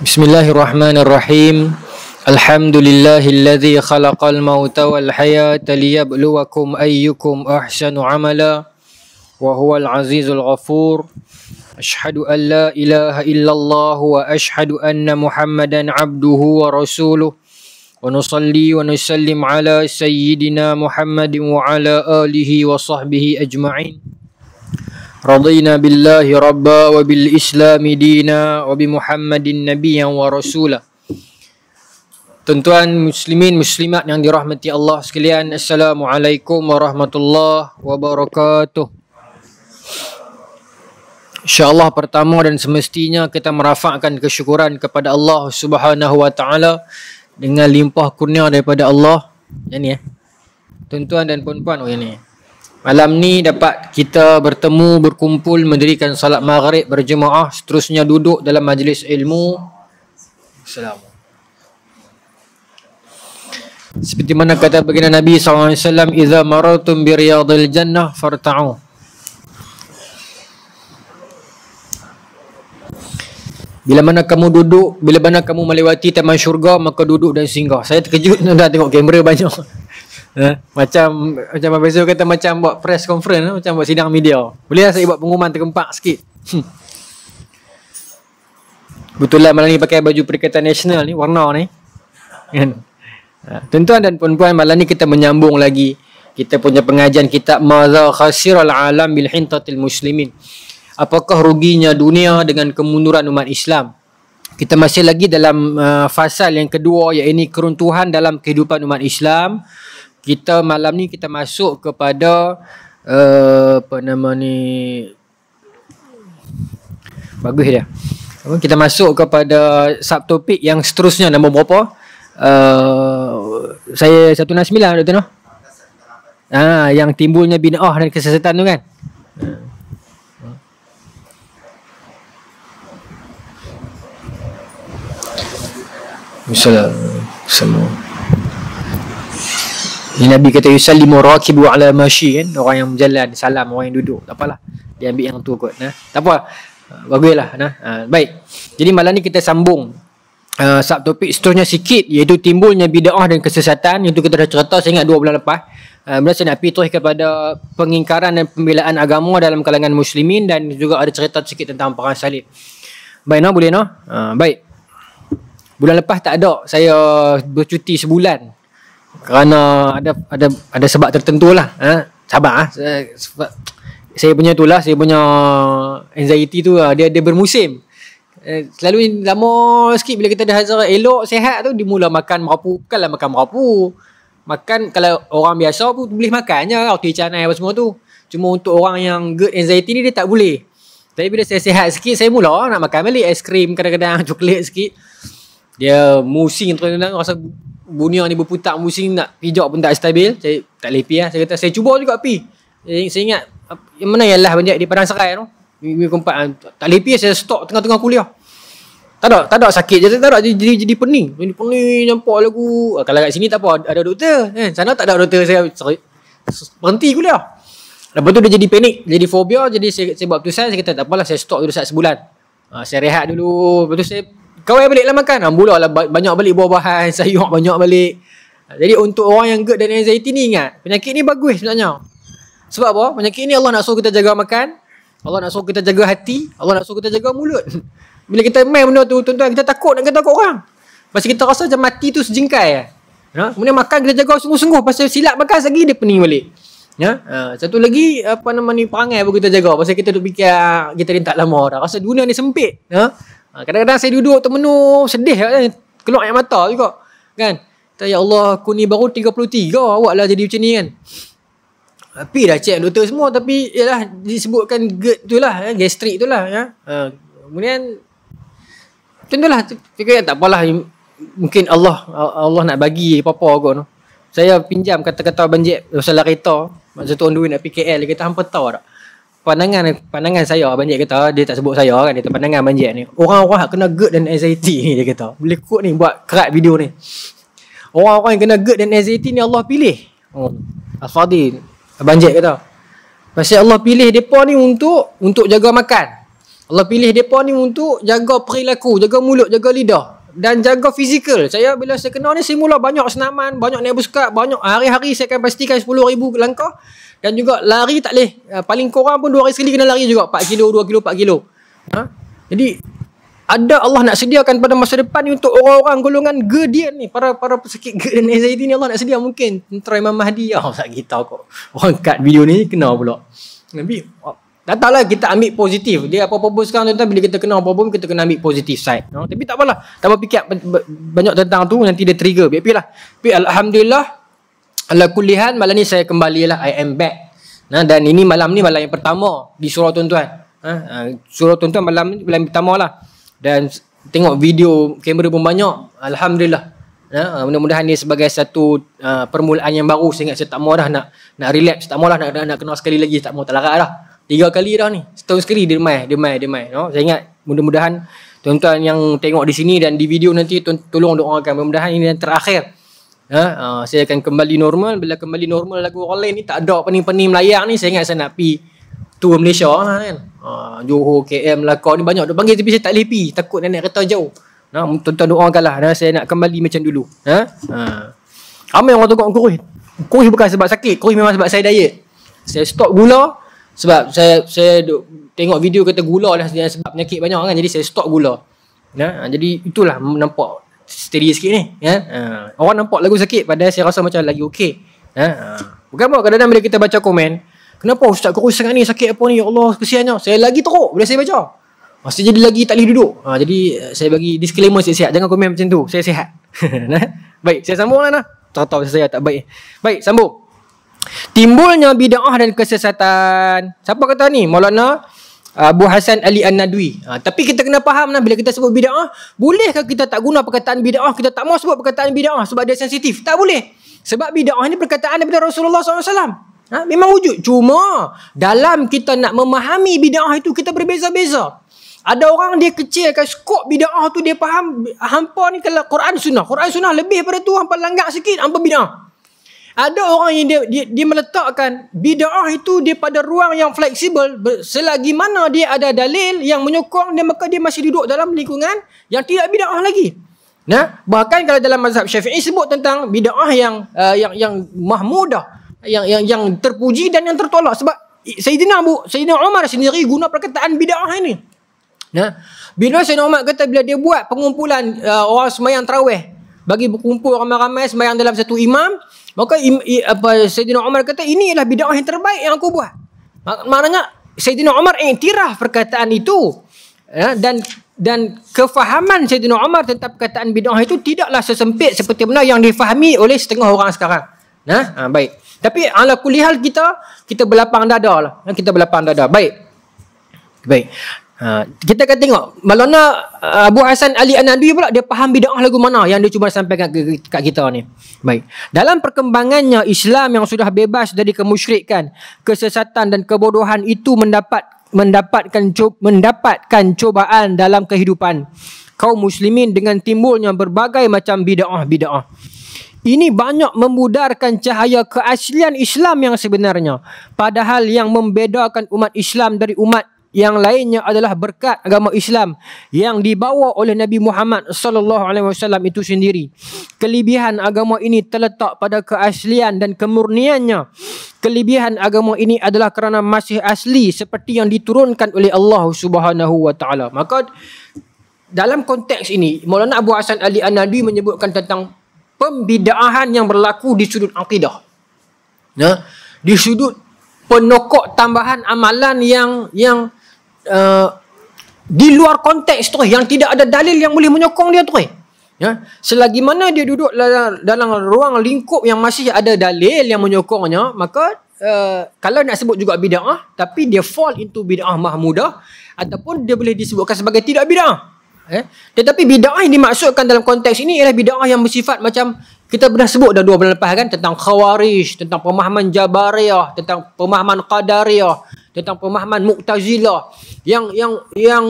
بسم الله الرحمن الرحيم الحمد لله الذي خلق الموت والحياة ليبلوكم أيكم أحسن عملا وهو العزيز الغفور أشهد أن لا إله إلا الله وأشهد أن محمدا عبده ورسوله ونصلي ونسلم على سيدنا محمد وعلى آله وصحبه أجمعين رضينا بالله ربا وبالإسلام دينا وبمحمد النبي ورسوله Tuan-tuan muslimin muslimat yang dirahmati Allah sekalian Assalamualaikum warahmatullahi wabarakatuh Insya Allah pertama dan semestinya kita merafakkan kesyukuran kepada Allah subhanahu wa ta'ala Dengan limpah kurnia daripada Allah Yang ni eh Tuan-tuan dan puan-puan oh, yang ni Malam ni dapat kita bertemu, berkumpul, mendirikan salat maghrib berjemaah, seterusnya duduk dalam majlis ilmu. Assalamualaikum. Seperti mana kata baginda Nabi SAW Iza maratum bi jannah Farta'u Bila mana kamu duduk Bila mana kamu melewati taman syurga Maka duduk dan singgah Saya terkejut nak tengok kamera banyak Ha? macam macam Abang Bezo kata macam buat press conference eh? macam buat sidang media. Boleh lah saya buat pengumuman terkempak sikit. Hmm. Betul lah malam ni pakai baju Perikatan Nasional ni warna ni. Kan? Ha. Tuan-tuan dan puan-puan malam ni kita menyambung lagi kita punya pengajian kitab Madza al alam bil hintatil muslimin. Apakah ruginya dunia dengan kemunduran umat Islam? Kita masih lagi dalam uh, fasal yang kedua iaitu keruntuhan dalam kehidupan umat Islam kita malam ni kita masuk kepada uh, apa nama ni bagus dia kita masuk kepada subtopik yang seterusnya nombor berapa uh, saya 169 tu Noh ah, yang timbulnya bina'ah dan kesesatan tu kan Bismillahirrahmanirrahim. Ini Nabi kata yusallimu rakib wa ala mashi kan orang yang berjalan salam orang yang duduk tak apalah dia ambil yang tu kot nah tak apa ah, baguslah nah ah, baik jadi malam ni kita sambung uh, ah, sub topik seterusnya sikit iaitu timbulnya bidaah dan kesesatan itu kita dah cerita saya ingat 2 bulan lepas Uh, saya nak pergi kepada pengingkaran dan pembelaan agama dalam kalangan muslimin dan juga ada cerita sikit tentang perang salib. Baik, no? boleh no? Uh, baik. Bulan lepas tak ada. Saya bercuti sebulan kerana ada ada ada sebab tertentu lah ha? sabar ha? sebab saya punya tu lah, saya punya anxiety tu lah dia, ada bermusim eh, selalu lama sikit bila kita dah hazara elok sehat tu dia mula makan merapu bukanlah makan merapu makan kalau orang biasa pun boleh makan je lah, roti canai apa semua tu cuma untuk orang yang good anxiety ni dia tak boleh tapi bila saya sehat sikit saya mula nak makan balik aiskrim kadang-kadang coklat sikit dia musing terus rasa dunia ni berputar musim nak pijak pun tak stabil saya tak boleh lah. saya kata saya cuba juga pi saya, saya ingat yang mana yang last banyak di Padang Serai tu minggu keempat ah, tak boleh pi saya stop tengah-tengah kuliah tak ada tak ada sakit je tak ada jadi jadi, jadi pening jadi pening nampak lagu ah, kalau kat sini tak apa ada doktor kan sana tak ada doktor saya sorry, berhenti kuliah lepas tu dia jadi panik jadi fobia jadi saya, saya buat keputusan saya kata tak apalah saya stop dulu sebulan ah, saya rehat dulu lepas tu saya Kawai balik lah makan Ambulah lah, lah Banyak balik buah-buahan Sayur banyak balik Jadi untuk orang yang GERD dan anxiety ni ingat Penyakit ni bagus sebenarnya Sebab apa? Penyakit ni Allah nak suruh kita jaga makan Allah nak suruh kita jaga hati Allah nak suruh kita jaga mulut Bila kita main benda tu Tuan-tuan kita takut Nak kata takut orang Pasal kita rasa macam mati tu sejengkai eh. Ya? Kemudian makan kita jaga sungguh-sungguh Pasal silap makan lagi dia pening balik Ya? Ha, satu lagi apa nama ni perangai pun kita jaga pasal kita duk fikir ah, kita ni tak lama dah rasa dunia ni sempit ya? Ha, kadang-kadang saya duduk termenuh sedih lah kan. Keluar air mata juga. Kan. Ya Allah aku ni baru 33 awak lah jadi macam ni kan. Tapi dah check doktor semua tapi ialah disebutkan GERD tu lah. Ya, gastrik tu lah. Ya. Ha. Kemudian macam tu lah. Fikir tak apalah. Mungkin Allah Allah nak bagi apa-apa kot Saya pinjam kata-kata banjir pasal lah kereta. Masa tu on the way nak PKL. Dia kata hampa tahu tak pandangan pandangan saya banjir kata dia tak sebut saya kan dia pandangan banjir ni orang-orang kena gerd dan anxiety ni dia kata boleh kod ni buat kerat video ni orang-orang yang kena gerd dan anxiety ni Allah pilih oh asfadi banjir kata pasal Allah pilih depa ni untuk untuk jaga makan Allah pilih depa ni untuk jaga perilaku jaga mulut jaga lidah dan jaga fizikal. Saya bila saya kenal ni saya mula banyak senaman, banyak nebuska, banyak ah, hari-hari saya akan pastikan ribu langkah dan juga lari tak leh. Ah, paling kurang pun 2 hari sekali kena lari juga 4 kilo, 2 kilo, 4 kilo. Ha? Jadi ada Allah nak sediakan pada masa depan ni untuk orang-orang golongan gedian ni para para pesakit dan anxiety ni Allah nak sedia mungkin tentera Imam Mahdi oh, tak kita kok orang kat video ni kena pula Nabi Katalah kita ambil positif. Dia apa-apa pun sekarang tuan-tuan bila kita kena apa-apa pun kita kena ambil positif side. No? Tapi tak apalah. Tak apa fikir banyak tentang tu nanti dia trigger. Biar pilah. Tapi Alhamdulillah ala kulihan malam ni saya kembali lah. I am back. Nah, ha, dan ini malam ni malam yang pertama di surau tuan-tuan. Ha? ha surau tuan-tuan malam ni malam pertama lah. Dan tengok video kamera pun banyak. Alhamdulillah. Ya, mudah-mudahan ni sebagai satu uh, permulaan yang baru sehingga saya tak mau dah nak nak relax, tak mau lah nak, nak, nak kenal sekali lagi, tak mau tak larat dah. Tiga kali dah ni Setahun sekali dia main Dia main, dia main no? Oh, saya ingat mudah-mudahan Tuan-tuan yang tengok di sini dan di video nanti tu- Tolong doakan Mudah-mudahan ini yang terakhir ha? Uh, saya akan kembali normal Bila kembali normal lagu orang lain ni Tak ada pening-pening melayang ni Saya ingat saya nak pi Tour Malaysia ha, kan ha? Johor, KM, Melaka ni banyak Dia panggil tapi saya tak boleh Takut nak naik kereta jauh Nah, ha, tuan-tuan doakan lah nah, Saya nak kembali macam dulu ha? Ha. Ramai orang tengok kurus Kurus bukan sebab sakit Kurus memang sebab saya diet Saya stop gula sebab saya saya duk, tengok video kata gula lah sebab penyakit banyak kan jadi saya stop gula ya ha, jadi itulah nampak steady sikit ni ya ha, orang nampak lagu sakit padahal saya rasa macam lagi okey ha, ha. bukan apa kadang-kadang bila kita baca komen kenapa ustaz kurus sangat ni sakit apa ni ya Allah kesiannya saya lagi teruk bila saya baca masih jadi lagi tak boleh duduk ha, jadi eh, saya bagi disclaimer sihat-sihat jangan komen macam tu saya sihat baik saya sambung lah nah. tahu-tahu saya tak baik baik sambung Timbulnya bid'ah ah dan kesesatan. Siapa kata ni? Maulana uh, Abu Hasan Ali An-Nadwi. Ha, tapi kita kena faham lah bila kita sebut bid'ah bida'ah, bolehkah kita tak guna perkataan bid'ah ah Kita tak mau sebut perkataan bid'ah ah sebab dia sensitif. Tak boleh. Sebab bid'ah ah ni perkataan daripada Rasulullah SAW. Ha, memang wujud. Cuma dalam kita nak memahami bid'ah ah itu, kita berbeza-beza. Ada orang dia kecilkan skop ah tu dia faham hampa ni kalau Quran sunnah. Quran sunnah lebih pada tu hampa langgar sikit hampa bida'ah ada orang yang dia, dia, dia meletakkan bid'ah ah itu dia pada ruang yang fleksibel selagi mana dia ada dalil yang menyokong dia maka dia masih duduk dalam lingkungan yang tidak bid'ah ah lagi. Nah, bahkan kalau dalam mazhab Syafi'i sebut tentang bid'ah ah yang uh, yang yang mahmudah yang yang yang terpuji dan yang tertolak sebab Sayyidina Abu Sayyidina Umar sendiri guna perkataan bid'ah ah ini. Nah, bila Sayyidina Umar kata bila dia buat pengumpulan uh, orang semayang tarawih bagi berkumpul ramai-ramai sembahyang dalam satu imam maka im, i, apa Saidina Umar kata ini ialah bidah yang terbaik yang aku buat Mak, maknanya Saidina Umar iktiraf perkataan itu ya, dan dan kefahaman Saidina Umar tentang perkataan bidah itu tidaklah sesempit seperti mana yang difahami oleh setengah orang sekarang nah ha, baik tapi ala kulihal kita kita berlapang dada lah kita berlapang dada baik baik Ha, kita akan tengok Maulana uh, Abu Hasan Ali An-Nadwi pula dia faham bidah lagu mana yang dia cuba sampaikan ke, ke kita ni. Baik. Dalam perkembangannya Islam yang sudah bebas dari kemusyrikan, kesesatan dan kebodohan itu mendapat mendapatkan mendapatkan cobaan dalam kehidupan kaum muslimin dengan timbulnya berbagai macam bidah-bidah. Ini banyak memudarkan cahaya keaslian Islam yang sebenarnya. Padahal yang membedakan umat Islam dari umat yang lainnya adalah berkat agama Islam yang dibawa oleh Nabi Muhammad sallallahu alaihi wasallam itu sendiri. Kelebihan agama ini terletak pada keaslian dan kemurniannya. Kelebihan agama ini adalah kerana masih asli seperti yang diturunkan oleh Allah Subhanahu wa taala. Maka dalam konteks ini Maulana Abu Hasan Ali An-Nadwi menyebutkan tentang pembidaahan yang berlaku di sudut akidah. Nah, ya, di sudut penokok tambahan amalan yang yang Eh, di luar konteks tu yang tidak ada dalil yang boleh menyokong dia tu eh. ya selagi mana dia duduk dalam, dalam ruang lingkup yang masih ada dalil yang menyokongnya maka uh, kalau nak sebut juga bidah tapi dia fall into bidah mahmudah ataupun dia boleh disebutkan sebagai tidak bidah eh tetapi bidah yang dimaksudkan dalam konteks ini ialah bidah yang bersifat macam kita pernah sebut dah dua bulan lepas kan tentang khawarij tentang pemahaman jabariyah tentang pemahaman qadariyah tentang pemahaman Mu'tazilah yang yang yang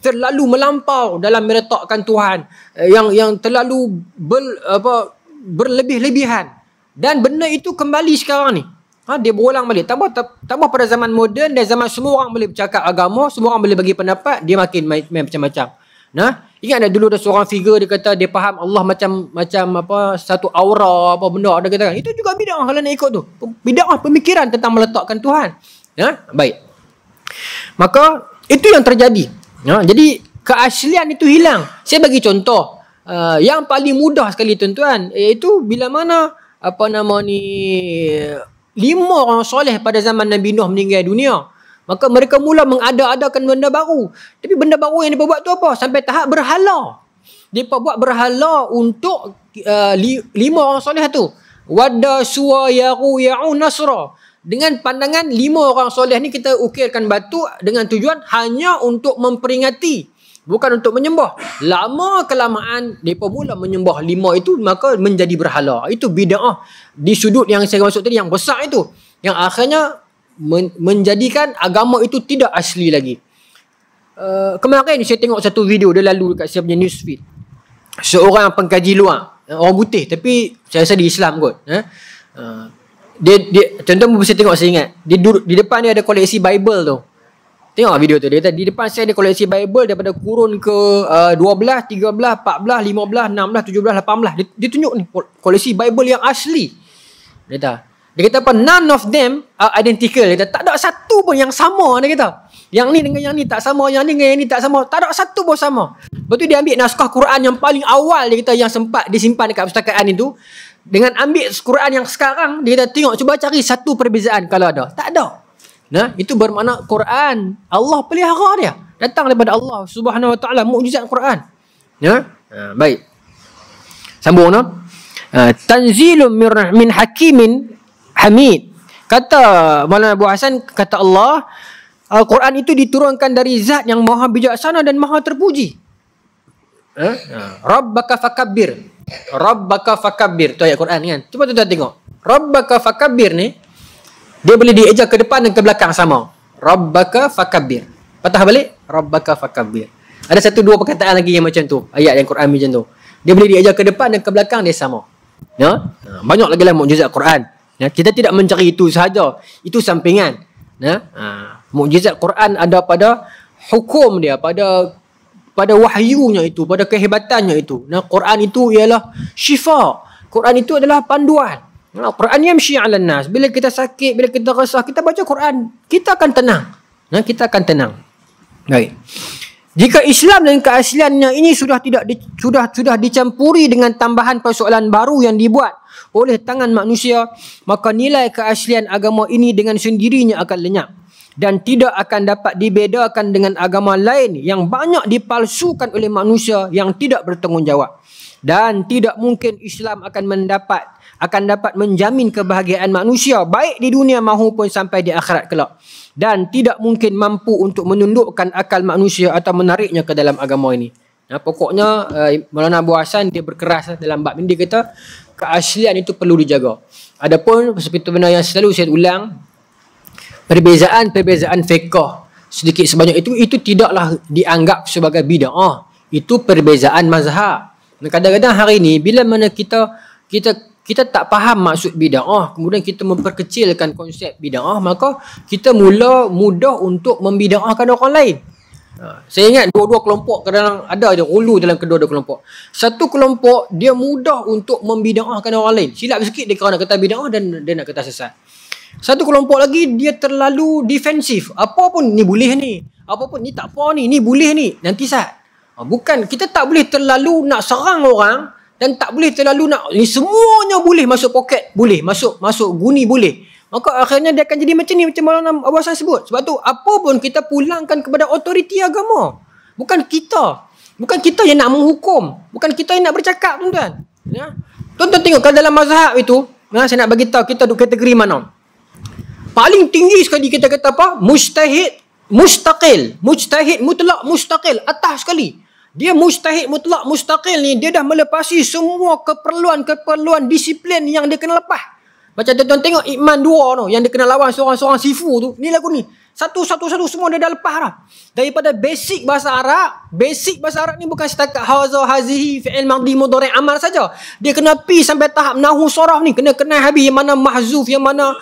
terlalu melampau dalam meletakkan Tuhan eh, yang yang terlalu ber, apa berlebih-lebihan dan benda itu kembali sekarang ni ha, dia berulang balik tambah tambah pada zaman moden dan zaman semua orang boleh bercakap agama semua orang boleh bagi pendapat dia makin macam-macam nah ingat ada dulu ada seorang figure dia kata dia faham Allah macam macam apa satu aura apa benda ada kata itu juga bidah kalau nak ikut tu bidah pemikiran tentang meletakkan Tuhan Ya, baik. Maka itu yang terjadi. Ya, jadi keaslian itu hilang. Saya bagi contoh Uh, yang paling mudah sekali tuan-tuan iaitu bila mana apa nama ni lima orang soleh pada zaman Nabi Nuh meninggal dunia maka mereka mula mengada-adakan benda baru tapi benda baru yang dia buat tu apa sampai tahap berhala dia buat berhala untuk uh, lima orang soleh tu wada suwa yaru yaun nasra dengan pandangan lima orang soleh ni kita ukirkan batu dengan tujuan hanya untuk memperingati bukan untuk menyembah lama kelamaan depa mula menyembah lima itu maka menjadi berhala itu bidah di sudut yang saya masuk tadi yang besar itu yang akhirnya men- menjadikan agama itu tidak asli lagi uh, kemarin saya tengok satu video dia lalu dekat saya punya news feed seorang pengkaji luar orang butih, tapi saya rasa di Islam kot eh? Uh, dia dia contoh mesti tengok saya ingat dia duduk di depan dia ada koleksi bible tu tengok lah video tu dia kata di depan saya ada koleksi bible daripada kurun ke uh, 12 13 14 15 16 17 18 dia, dia tunjuk ni koleksi bible yang asli dia kata dia kata apa none of them are identical dia kata tak ada satu pun yang sama dia kata yang ni dengan yang ni tak sama yang ni dengan yang ni tak sama tak ada satu pun sama betul dia ambil naskah Quran yang paling awal dia kata yang sempat disimpan dekat perpustakaan itu dengan ambil Quran yang sekarang dia kata tengok cuba cari satu perbezaan kalau ada tak ada nah itu bermakna Quran Allah pelihara dia datang daripada Allah Subhanahu wa taala mukjizat Quran ya ha, baik sambung no ha, tanzilum mir min hakimin hamid kata Maulana Abu Hasan kata Allah Al-Quran itu diturunkan dari zat yang maha bijaksana dan maha terpuji. Eh? Rabbaka fakabbir. Rabbaka fakabir Tu ayat Quran ni kan. Cuba tuan-tuan tengok. Rabbaka fakabir ni dia boleh dieja ke depan dan ke belakang sama. Rabbaka fakabir. Patah balik Rabbaka fakabir. Ada satu dua perkataan lagi yang macam tu. Ayat yang Quran macam tu. Dia boleh dieja ke depan dan ke belakang dia sama. Ya. Ha, banyak lagi lah mukjizat Quran. Ya, kita tidak mencari itu sahaja. Itu sampingan. Ya. Ha. Mukjizat Quran ada pada hukum dia, pada pada wahyunya itu, pada kehebatannya itu. Nah, Quran itu ialah syifa. Quran itu adalah panduan. Nah, Quran yang 'alan nas. Bila kita sakit, bila kita resah, kita baca Quran, kita akan tenang. Nah, kita akan tenang. Baik. Jika Islam dan keasliannya ini sudah tidak di, sudah sudah dicampuri dengan tambahan persoalan baru yang dibuat oleh tangan manusia, maka nilai keaslian agama ini dengan sendirinya akan lenyap dan tidak akan dapat dibedakan dengan agama lain yang banyak dipalsukan oleh manusia yang tidak bertanggungjawab dan tidak mungkin Islam akan mendapat akan dapat menjamin kebahagiaan manusia baik di dunia maupun sampai di akhirat kelak dan tidak mungkin mampu untuk menundukkan akal manusia atau menariknya ke dalam agama ini nah, pokoknya uh, Maulana Abu Hassan dia berkeras dalam bab ini dia kata keaslian itu perlu dijaga adapun seperti benda yang selalu saya ulang perbezaan-perbezaan fiqh sedikit sebanyak itu itu tidaklah dianggap sebagai bid'ah. Itu perbezaan mazhab. kadang-kadang hari ini bila mana kita kita kita tak faham maksud bid'ah, kemudian kita memperkecilkan konsep bid'ah, maka kita mula mudah untuk membid'ahkan orang lain. Ha, saya ingat dua-dua kelompok kadang ada ada rulu dalam kedua-dua kelompok. Satu kelompok dia mudah untuk membid'ahkan orang lain. Silap sikit dia nak kata bid'ah dan dia nak kata sesat. Satu kelompok lagi dia terlalu defensif. Apa pun ni boleh ni. Apa pun ni tak apa ni. Ni boleh ni. Nanti sat. Ha, bukan kita tak boleh terlalu nak serang orang dan tak boleh terlalu nak ni semuanya boleh masuk poket, boleh masuk masuk guni boleh. Maka akhirnya dia akan jadi macam ni macam Maulana Abbasan sebut. Sebab tu apa pun kita pulangkan kepada otoriti agama. Bukan kita. Bukan kita yang nak menghukum, bukan kita yang nak bercakap tuan-tuan. Ya. Tuan-tuan tengok kalau dalam mazhab itu, ya, saya nak bagi tahu kita duduk kategori mana paling tinggi sekali kita kata apa? Mujtahid mustaqil. Mujtahid mutlak mustaqil. Atas sekali. Dia mustahid mutlak mustaqil ni, dia dah melepasi semua keperluan-keperluan disiplin yang dia kena lepas. Macam tuan-tuan tengok Iman 2 tu, yang dia kena lawan seorang-seorang sifu tu. Ni lagu ni. Satu, satu, satu semua dia dah lepas dah. Daripada basic bahasa Arab, basic bahasa Arab ni bukan setakat hawazah, hazihi, fi'il, mardi, mudore, amar saja. Dia kena pi sampai tahap nahu sorah ni. Kena kenal habis yang mana mahzuf, yang mana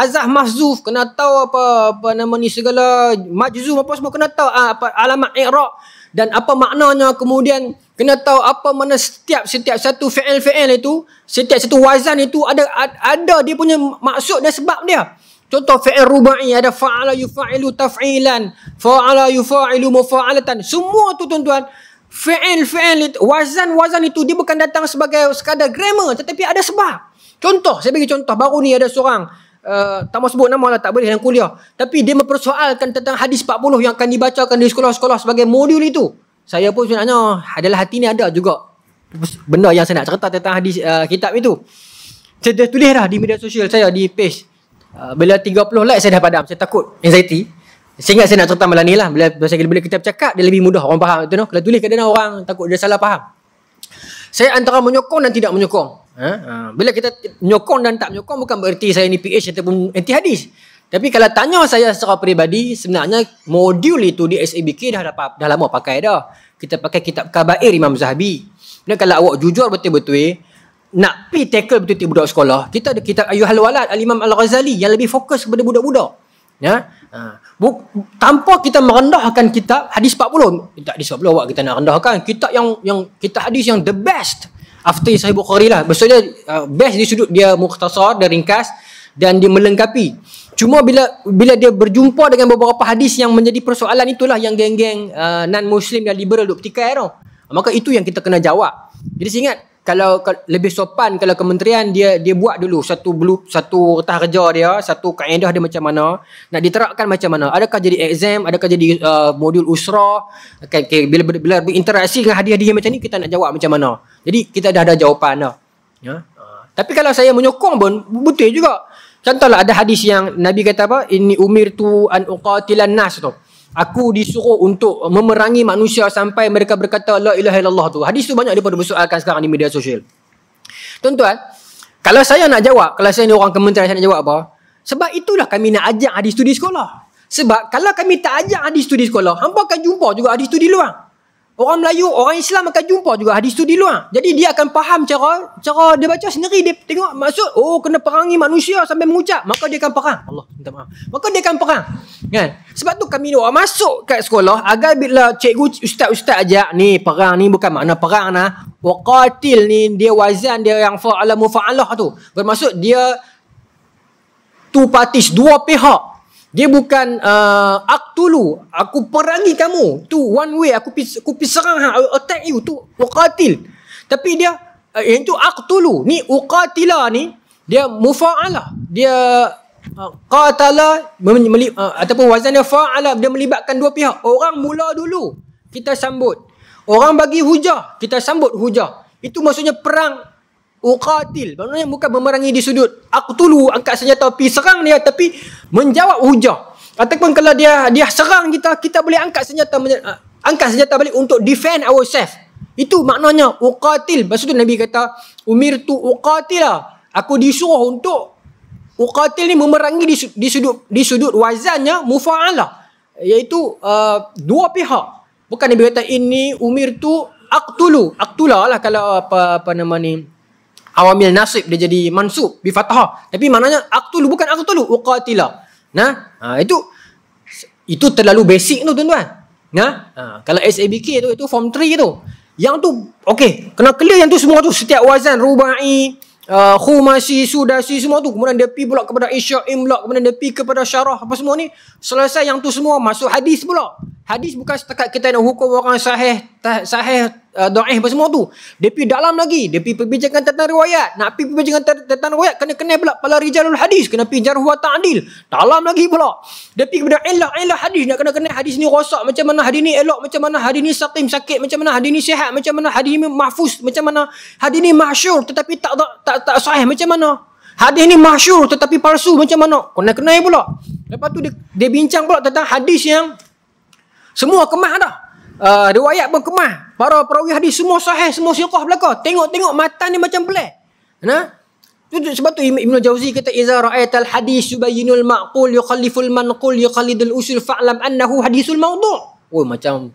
hazah mahzuf. Kena tahu apa apa nama ni segala majzum apa semua. Kena tahu ah, apa, alamat ikhra' dan apa maknanya kemudian kena tahu apa mana setiap setiap satu fi'il-fi'il itu setiap satu wazan itu ada ada dia punya maksud dan sebab dia Contoh fi'il ruba'i ada fa'ala yufa'ilu taf'ilan, fa'ala yufa'ilu mufa'alatan. Semua tu tuan-tuan, fi'il fi'il wazan-wazan itu dia bukan datang sebagai sekadar grammar tetapi ada sebab. Contoh, saya bagi contoh baru ni ada seorang Uh, tak mau sebut nama lah tak boleh yang kuliah tapi dia mempersoalkan tentang hadis 40 yang akan dibacakan di sekolah-sekolah sebagai modul itu saya pun sebenarnya adalah hati ni ada juga benda yang saya nak cerita tentang hadis uh, kitab itu saya dah tulis lah di media sosial saya di page Ah, bila 30 like saya dah padam saya takut anxiety saya ingat saya nak cerita malam ni lah bila, bila, bila, bila kita bercakap dia lebih mudah orang faham no? kalau tulis kadang orang takut dia salah faham saya antara menyokong dan tidak menyokong ha? Ha. bila kita menyokong dan tak menyokong bukan bererti saya ni PH ataupun anti hadis tapi kalau tanya saya secara peribadi sebenarnya modul itu di SABK dah, dah, dah lama pakai dah kita pakai kitab kabair Imam Zahabi dan kalau awak jujur betul-betul nak pi tackle betul-betul budak sekolah kita ada kitab ayuhal walad alimam imam al-ghazali yang lebih fokus kepada budak-budak ya ha. Buk, tanpa kita merendahkan kitab hadis 40 kita hadis 40 awak kita nak rendahkan kitab yang yang kitab hadis yang the best after sahih bukhari lah maksudnya uh, best di sudut dia mukhtasar dan ringkas dan dia melengkapi cuma bila bila dia berjumpa dengan beberapa hadis yang menjadi persoalan itulah yang geng-geng uh, non muslim dan liberal duk petikai tu maka itu yang kita kena jawab jadi saya ingat kalau lebih sopan kalau kementerian dia dia buat dulu satu blu, satu retah kerja dia satu kaedah dia macam mana nak diterapkan macam mana adakah jadi exam adakah jadi uh, modul usra okay, okay, bila, bila berinteraksi dengan hadiah-hadiah macam ni kita nak jawab macam mana jadi kita dah ada jawapan dah ya ah. tapi kalau saya menyokong pun betul juga contohlah ada hadis yang nabi kata apa ini umir tu an uqatilan nas tu aku disuruh untuk memerangi manusia sampai mereka berkata la ilaha illallah tu. Hadis tu banyak daripada bersoalkan sekarang di media sosial. Tuan-tuan, kalau saya nak jawab, kalau saya ni orang kementerian saya nak jawab apa? Sebab itulah kami nak ajak hadis tu di sekolah. Sebab kalau kami tak ajak hadis tu di sekolah, hamba akan jumpa juga hadis tu di luar. Orang Melayu, orang Islam akan jumpa juga hadis tu di luar. Jadi dia akan faham cara cara dia baca sendiri. Dia tengok maksud, oh kena perangi manusia sampai mengucap. Maka dia akan perang. Allah minta maaf. Maka dia akan perang. Kan? Sebab tu kami orang masuk kat sekolah. Agak bila cikgu ustaz-ustaz ajak, ni perang ni bukan makna perang lah. Waqatil ni dia wazan dia yang fa'ala mufa'alah tu. Bermaksud dia two parties, dua pihak dia bukan uh, aktulu. Aku perangi kamu. Tu one way. Aku pis, aku pis serang. Ha. attack you. Tu uqatil. Tapi dia. Uh, yang tu aktulu. Ni uqatila ni. Dia mufa'alah. Dia uh, qatala. Melib, uh, ataupun wazan dia fa'ala. Dia melibatkan dua pihak. Orang mula dulu. Kita sambut. Orang bagi hujah. Kita sambut hujah. Itu maksudnya perang Uqatil. Maksudnya bukan memerangi di sudut. Aku tulu angkat senjata pi serang dia tapi menjawab hujah. Ataupun kalau dia dia serang kita, kita boleh angkat senjata eh, angkat senjata balik untuk defend self. Itu maknanya uqatil. Maksud Nabi kata umirtu uqatila. Aku disuruh untuk uqatil ni memerangi di, di sudut di sudut wazannya mufaala iaitu uh, dua pihak. Bukan Nabi kata ini umirtu aqtulu. Aqtula lah kalau apa apa nama ni awamil nasib dia jadi mansub bi fathah tapi maknanya aqtulu bukan aqtulu uqatila nah ha, itu itu terlalu basic tu tuan-tuan nah ha, kalau SABK tu itu form 3 tu yang tu okey kena clear yang tu semua tu setiap wazan rubai uh, khumasi sudasi semua tu kemudian dia pi pula kepada isyak imlak kemudian dia pi kepada syarah apa semua ni selesai yang tu semua masuk hadis pula hadis bukan setakat kita nak hukum orang sahih sahih uh, eh, da'ih apa semua tu. Dia pergi dalam lagi. Dia pergi perbincangkan tentang riwayat. Nak pergi perbincangkan tentang riwayat. Kena kena pula pala rijalul hadis. Kena pergi jaruh wa ta'adil. Dalam lagi pula. Dia pergi kepada ilah, ilah hadis. Nak kena kena hadis ni rosak. Macam mana hadis ni elok. Macam mana hadis ni sakim, sakit. Macam mana hadis ni sihat. Macam mana hadis ni mahfuz. Macam mana hadis ni mahsyur. Tetapi tak tak, tak, tak sahih. Macam mana? Hadis ni mahsyur tetapi palsu macam mana? Kena kena pula. Lepas tu dia, dia bincang pula tentang hadis yang semua kemah dah uh, eh, riwayat pun kemah para perawi hadis semua sahih semua siqah belaka tengok-tengok mata ni macam pelik nah tu sebab tu Ibn Jauzi kata iza ra'aital hadis yubayyinul ma'qul yukhalliful manqul yukhallidul usul fa'lam annahu hadisul mawdu' oh macam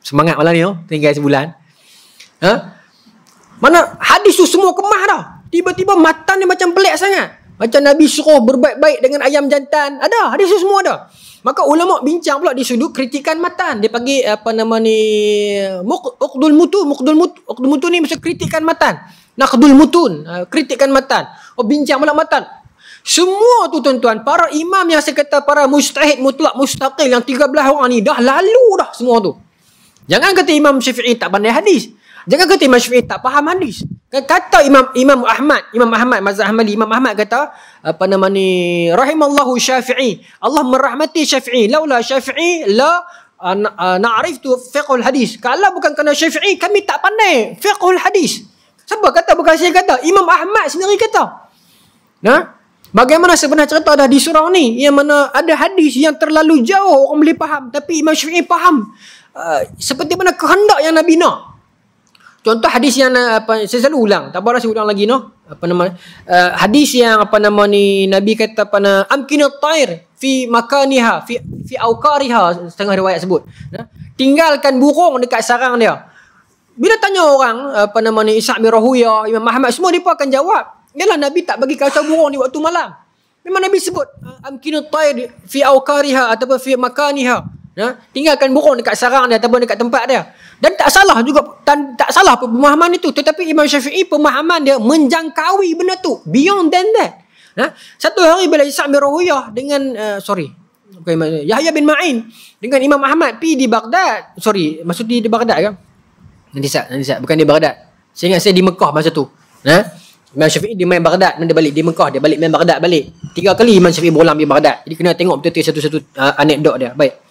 semangat malam ni oh. tinggal sebulan ha mana hadis tu semua kemah dah tiba-tiba mata ni macam pelik sangat macam Nabi suruh berbaik-baik dengan ayam jantan. Ada. Ada semua ada. Maka ulama bincang pula di sudut kritikan matan. Dia panggil apa nama ni Uqdul Mutu, Uqdul Mutu, Uqdul Mutu ni mesti kritikan matan. Naqdul Mutun, ha, kritikan matan. Oh bincang pula matan. Semua tu tuan-tuan, para imam yang saya kata para mustahid mutlak mustaqil yang 13 orang ni dah lalu dah semua tu. Jangan kata Imam Syafi'i tak pandai hadis. Jangan kata Imam Syafi'i tak faham hadis. Kan kata Imam Imam Ahmad, Imam Ahmad mazhab Hanbali, Imam Ahmad kata apa nama ni rahimallahu Syafi'i. Allah merahmati Syafi'i. Laula Syafi'i la na'rif tu fiqhul hadis. Kalau bukan kerana Syafi'i kami tak pandai fiqhul hadis. Sebab kata bukan saya kata, Imam Ahmad sendiri kata. Nah, bagaimana sebenarnya cerita dah di surau ni yang mana ada hadis yang terlalu jauh orang boleh faham tapi Imam Syafi'i faham. Uh, seperti mana kehendak yang Nabi nak contoh hadis yang eh, apa saya selalu ulang tak apa saya ulang lagi noh apa nama uh, hadis yang apa nama ni nabi kata apa na amkinat tair fi makaniha fi fi auqariha setengah riwayat sebut nah, tinggalkan burung dekat sarang dia bila tanya orang apa nama ni Isa bin Rahuya Imam Ahmad semua depa akan jawab ialah nabi tak bagi kata burung ni waktu malam memang nabi sebut amkinat tair fi auqariha ataupun fi makaniha Ya? Tinggalkan burung dekat sarang dia ataupun dekat tempat dia. Dan tak salah juga tan, tak salah pemahaman itu tetapi Imam Syafi'i pemahaman dia menjangkaui benda tu beyond than that. Ya? Satu hari bila Isa' bin Ruhiyah dengan uh, sorry bukan Yahya bin Ma'in dengan Imam Ahmad pi di Baghdad. Sorry, maksud di, di Baghdad kan? Nanti Isa' nanti Isa' bukan di Baghdad. Saya ingat saya di Mekah masa tu. Ya? Imam Syafi'i dia main Baghdad dan balik di Mekah dia balik main Baghdad balik tiga kali Imam Syafi'i berulang di Baghdad jadi kena tengok betul-betul satu-satu uh, anekdot dia baik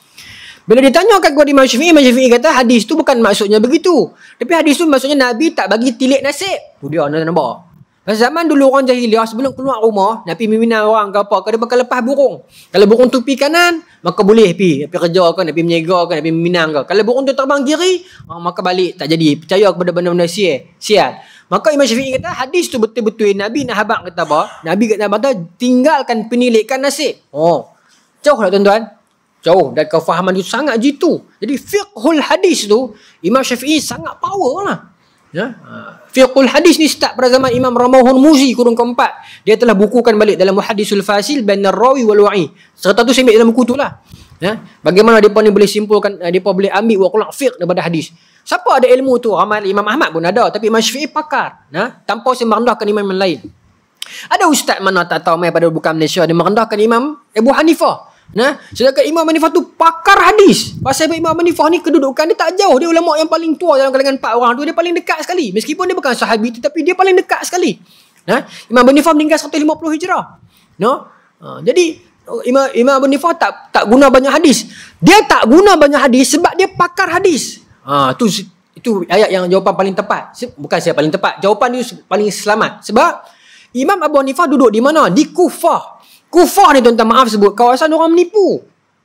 bila ditanyakan kepada Imam Syafi'i, Imam Syafi'i kata hadis tu bukan maksudnya begitu. Tapi hadis tu maksudnya Nabi tak bagi tilik nasib. Tu dia nak nampak. Masa zaman dulu orang jahiliah sebelum keluar rumah, Nabi meminang orang ke apa, kalau bakal lepas burung. Kalau burung tu pi kanan, maka boleh pi, pi kerja ke, Nabi menyega ke, Nabi meminang ke. Kalau burung tu terbang kiri, oh, maka balik tak jadi. Percaya kepada benda-benda sial. Sial. Maka Imam Syafi'i kata hadis tu betul-betul Nabi nak habaq kata apa? Nabi kata tinggalkan penilikan nasib. Oh. Jauh lah tuan-tuan jauh dan kefahaman itu sangat jitu. Jadi fiqhul hadis tu Imam Syafi'i sangat power lah. Ya. Ha. Fiqhul hadis ni start pada zaman Imam Ramahun Muzi kurung keempat. Dia telah bukukan balik dalam hadisul fasil bainar rawi wal wa'i. Serta tu sembik dalam buku tu lah. Ya. Bagaimana dia ni boleh simpulkan, eh, dia boleh ambil wakulak fiqh daripada hadis. Siapa ada ilmu tu? Ramal Imam Ahmad pun ada. Tapi Imam Syafi'i pakar. Ya. Tanpa saya merendahkan imam lain. Ada ustaz mana tak tahu main pada bukan Malaysia. Dia merendahkan imam Abu Hanifah. Nah, sedangkan Imam Hanifah tu pakar hadis. Pasal Imam Hanifah ni kedudukan dia tak jauh. Dia ulama yang paling tua dalam kalangan empat orang tu. Dia paling dekat sekali. Meskipun dia bukan sahabi tapi dia paling dekat sekali. Nah, Imam Hanifah meninggal 150 hijrah. No? Ha, jadi Imam Imam Hanifah tak tak guna banyak hadis. Dia tak guna banyak hadis sebab dia pakar hadis. Ha, tu itu ayat yang jawapan paling tepat. Bukan saya paling tepat. Jawapan dia paling selamat. Sebab Imam Abu Hanifah duduk di mana? Di Kufah. Kufar ni tuan-tuan maaf sebut kawasan orang menipu.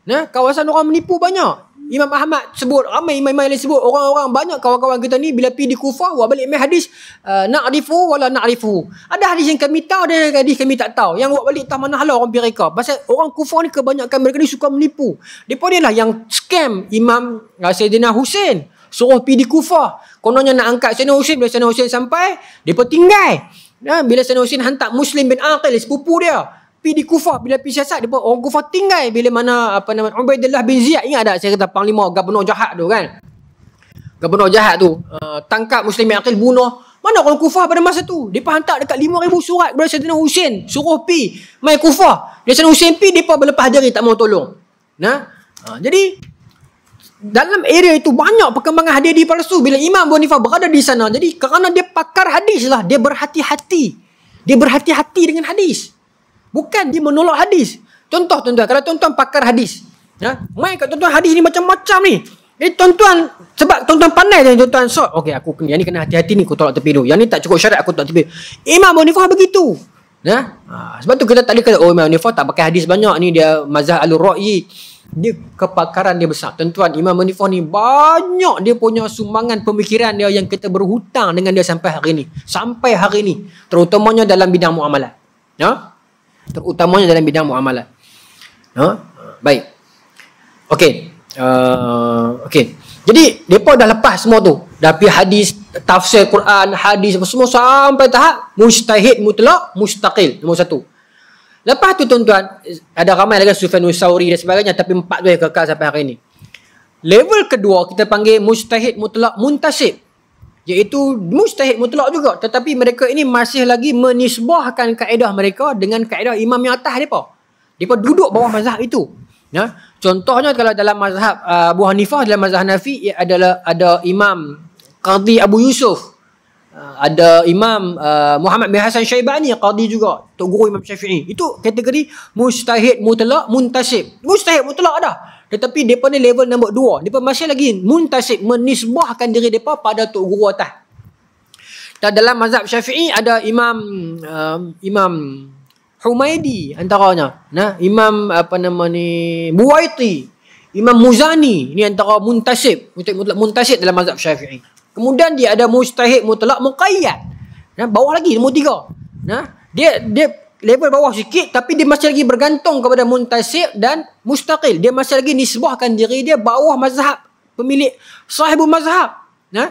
Nah, kawasan orang menipu banyak. Imam Ahmad sebut ramai imam-imam yang sebut orang-orang banyak kawan-kawan kita ni bila pergi di Kufah eh, wa balik mai hadis na'rifu wala na'rifu. Ada hadis yang kami tahu ada yang hadis kami tak tahu. Yang buat balik tak mana halau orang pergi reka. Pasal orang Kufah ni kebanyakan mereka ni suka menipu. Depa ni lah yang scam Imam eh, Sayyidina Hussein suruh pergi di Kufah. Kononnya nak angkat Sayyidina Hussein bila Sayyidina Hussein sampai depa tinggal. Nah, bila Sayyidina Hussein hantar Muslim bin Aqil sepupu dia pi di Kufah bila pi siasat depa orang Kufah tinggal bila mana apa nama Ubaidillah bin Ziyad ingat tak saya kata panglima gubernur jahat tu kan gubernur jahat tu uh, tangkap muslim Aqil bunuh mana orang Kufah pada masa tu depa hantar dekat 5000 surat kepada Saidina Husain suruh pi mai Kufah bila Saidina Husain pi depa berlepas diri tak mau tolong nah uh, jadi dalam area itu banyak perkembangan hadis di palsu bila Imam Bonifa berada di sana jadi kerana dia pakar hadis lah dia berhati-hati dia berhati-hati dengan hadis Bukan dia menolak hadis. Contoh tuan-tuan, kalau tuan-tuan pakar hadis. Ya, main kat tuan-tuan hadis ni macam-macam ni. Ini eh, tuan-tuan sebab tuan-tuan pandai jangan tuan-tuan sort. Okey aku kena yang ni kena hati-hati ni aku tolak tepi dulu. Yang ni tak cukup syarat aku tolak tepi. Imam Abu Hanifah begitu. Ya. Ha, sebab tu kita tak boleh kata oh Imam Abu Hanifah tak pakai hadis banyak ni dia mazhab al-ra'yi. Dia kepakaran dia besar. Tuan-tuan Imam Abu Hanifah ni banyak dia punya sumbangan pemikiran dia yang kita berhutang dengan dia sampai hari ini, Sampai hari ini. terutamanya dalam bidang muamalah, Ya. Ha? terutamanya dalam bidang muamalah. Ha? Baik. Okey. Uh, okey. Jadi depa dah lepas semua tu. Dah pergi hadis tafsir Quran, hadis apa semua sampai tahap mustahid mutlak mustaqil nombor satu. Lepas tu tuan-tuan, ada ramai lagi Sufyan Usauri dan sebagainya tapi empat tu yang kekal sampai hari ini. Level kedua kita panggil mustahid mutlak muntasib iaitu mustahid mutlak juga tetapi mereka ini masih lagi menisbahkan kaedah mereka dengan kaedah imam yang atas mereka mereka duduk bawah mazhab itu ya? contohnya kalau dalam mazhab uh, Abu Hanifah dalam mazhab Nafi ia adalah ada imam Qadi Abu Yusuf uh, ada Imam uh, Muhammad bin Hasan Syaibani Qadi juga Tok Guru Imam Syafi'i Itu kategori Mustahid mutlak Muntasib Mustahid mutlak dah tetapi mereka ni level nombor dua. Mereka masih lagi muntasib menisbahkan diri mereka pada Tok Guru atas. Dan dalam mazhab syafi'i ada Imam um, Imam Humaydi antaranya. Nah, Imam apa nama ni Buwaiti. Imam Muzani ni antara muntasib. Mutlak muntasib dalam mazhab syafi'i. Kemudian dia ada mustahid mutlak muqayyad. Nah, bawah lagi nombor tiga. Nah, dia dia level bawah sikit tapi dia masih lagi bergantung kepada muntasir dan mustaqil dia masih lagi nisbahkan diri dia bawah mazhab pemilik sahibul mazhab ha?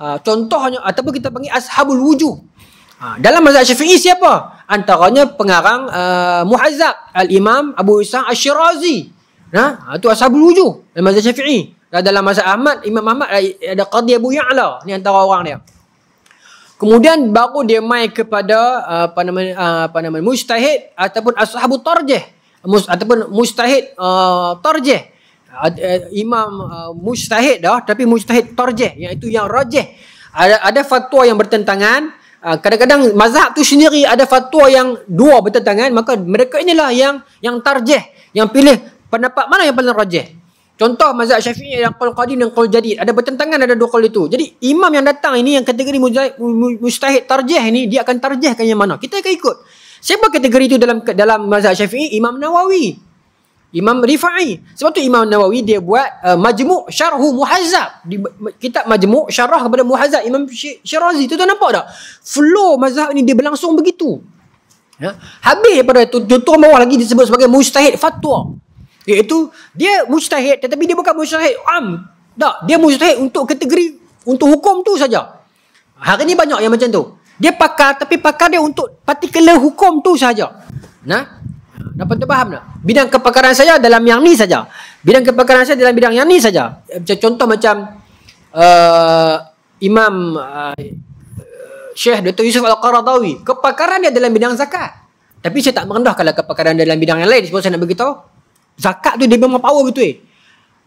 ha contohnya ataupun kita panggil ashabul wujud ha, dalam mazhab syafi'i siapa antaranya pengarang uh, muhazzab al-imam Abu Isa Asy-Syirazi Nah, ha? ha itu ashabul wujud dalam mazhab syafi'i dalam mazhab Ahmad Imam Ahmad ada Qadi Abu Ya'la ni antara orang dia Kemudian baru dia mai kepada uh, apa nama uh, apa nama mustahid ataupun ashabu tarjih mus, ataupun mustahid uh, tarjih uh, imam uh, mustahid dah tapi mustahid tarjih iaitu yang rajih ada ada fatwa yang bertentangan uh, kadang-kadang mazhab tu sendiri ada fatwa yang dua bertentangan maka mereka inilah yang yang tarjih yang pilih pendapat mana yang paling rajih Contoh mazhab Syafi'i yang qaul qadim dan qaul jadid. Ada bertentangan ada dua qaul itu. Jadi imam yang datang ini yang kategori mustahid tarjih ini dia akan tarjihkan yang mana? Kita akan ikut. Siapa kategori itu dalam dalam mazhab Syafi'i? Imam Nawawi. Imam Rifa'i. Sebab tu Imam Nawawi dia buat uh, majmu' syarhu muhazzab. Di, kitab majmu' syarah kepada muhazzab Imam Syirazi. Tu tu nampak tak? Flow mazhab ini dia berlangsung begitu. Ya. Habis daripada itu contoh bawah lagi disebut sebagai mustahid fatwa iaitu dia mustahid tetapi dia bukan mustahid am tak dia mustahid untuk kategori untuk hukum tu saja hari ni banyak yang macam tu dia pakar tapi pakar dia untuk particular hukum tu saja nah dapat tu faham tak bidang kepakaran saya dalam yang ni saja bidang kepakaran saya dalam bidang yang ni saja macam contoh macam uh, imam uh, Syekh Dr. Yusuf Al-Qaradawi kepakaran dia dalam bidang zakat tapi saya tak merendahkanlah kepakaran dia dalam bidang yang lain sebab saya nak beritahu zakat tu dia memang power betul eh.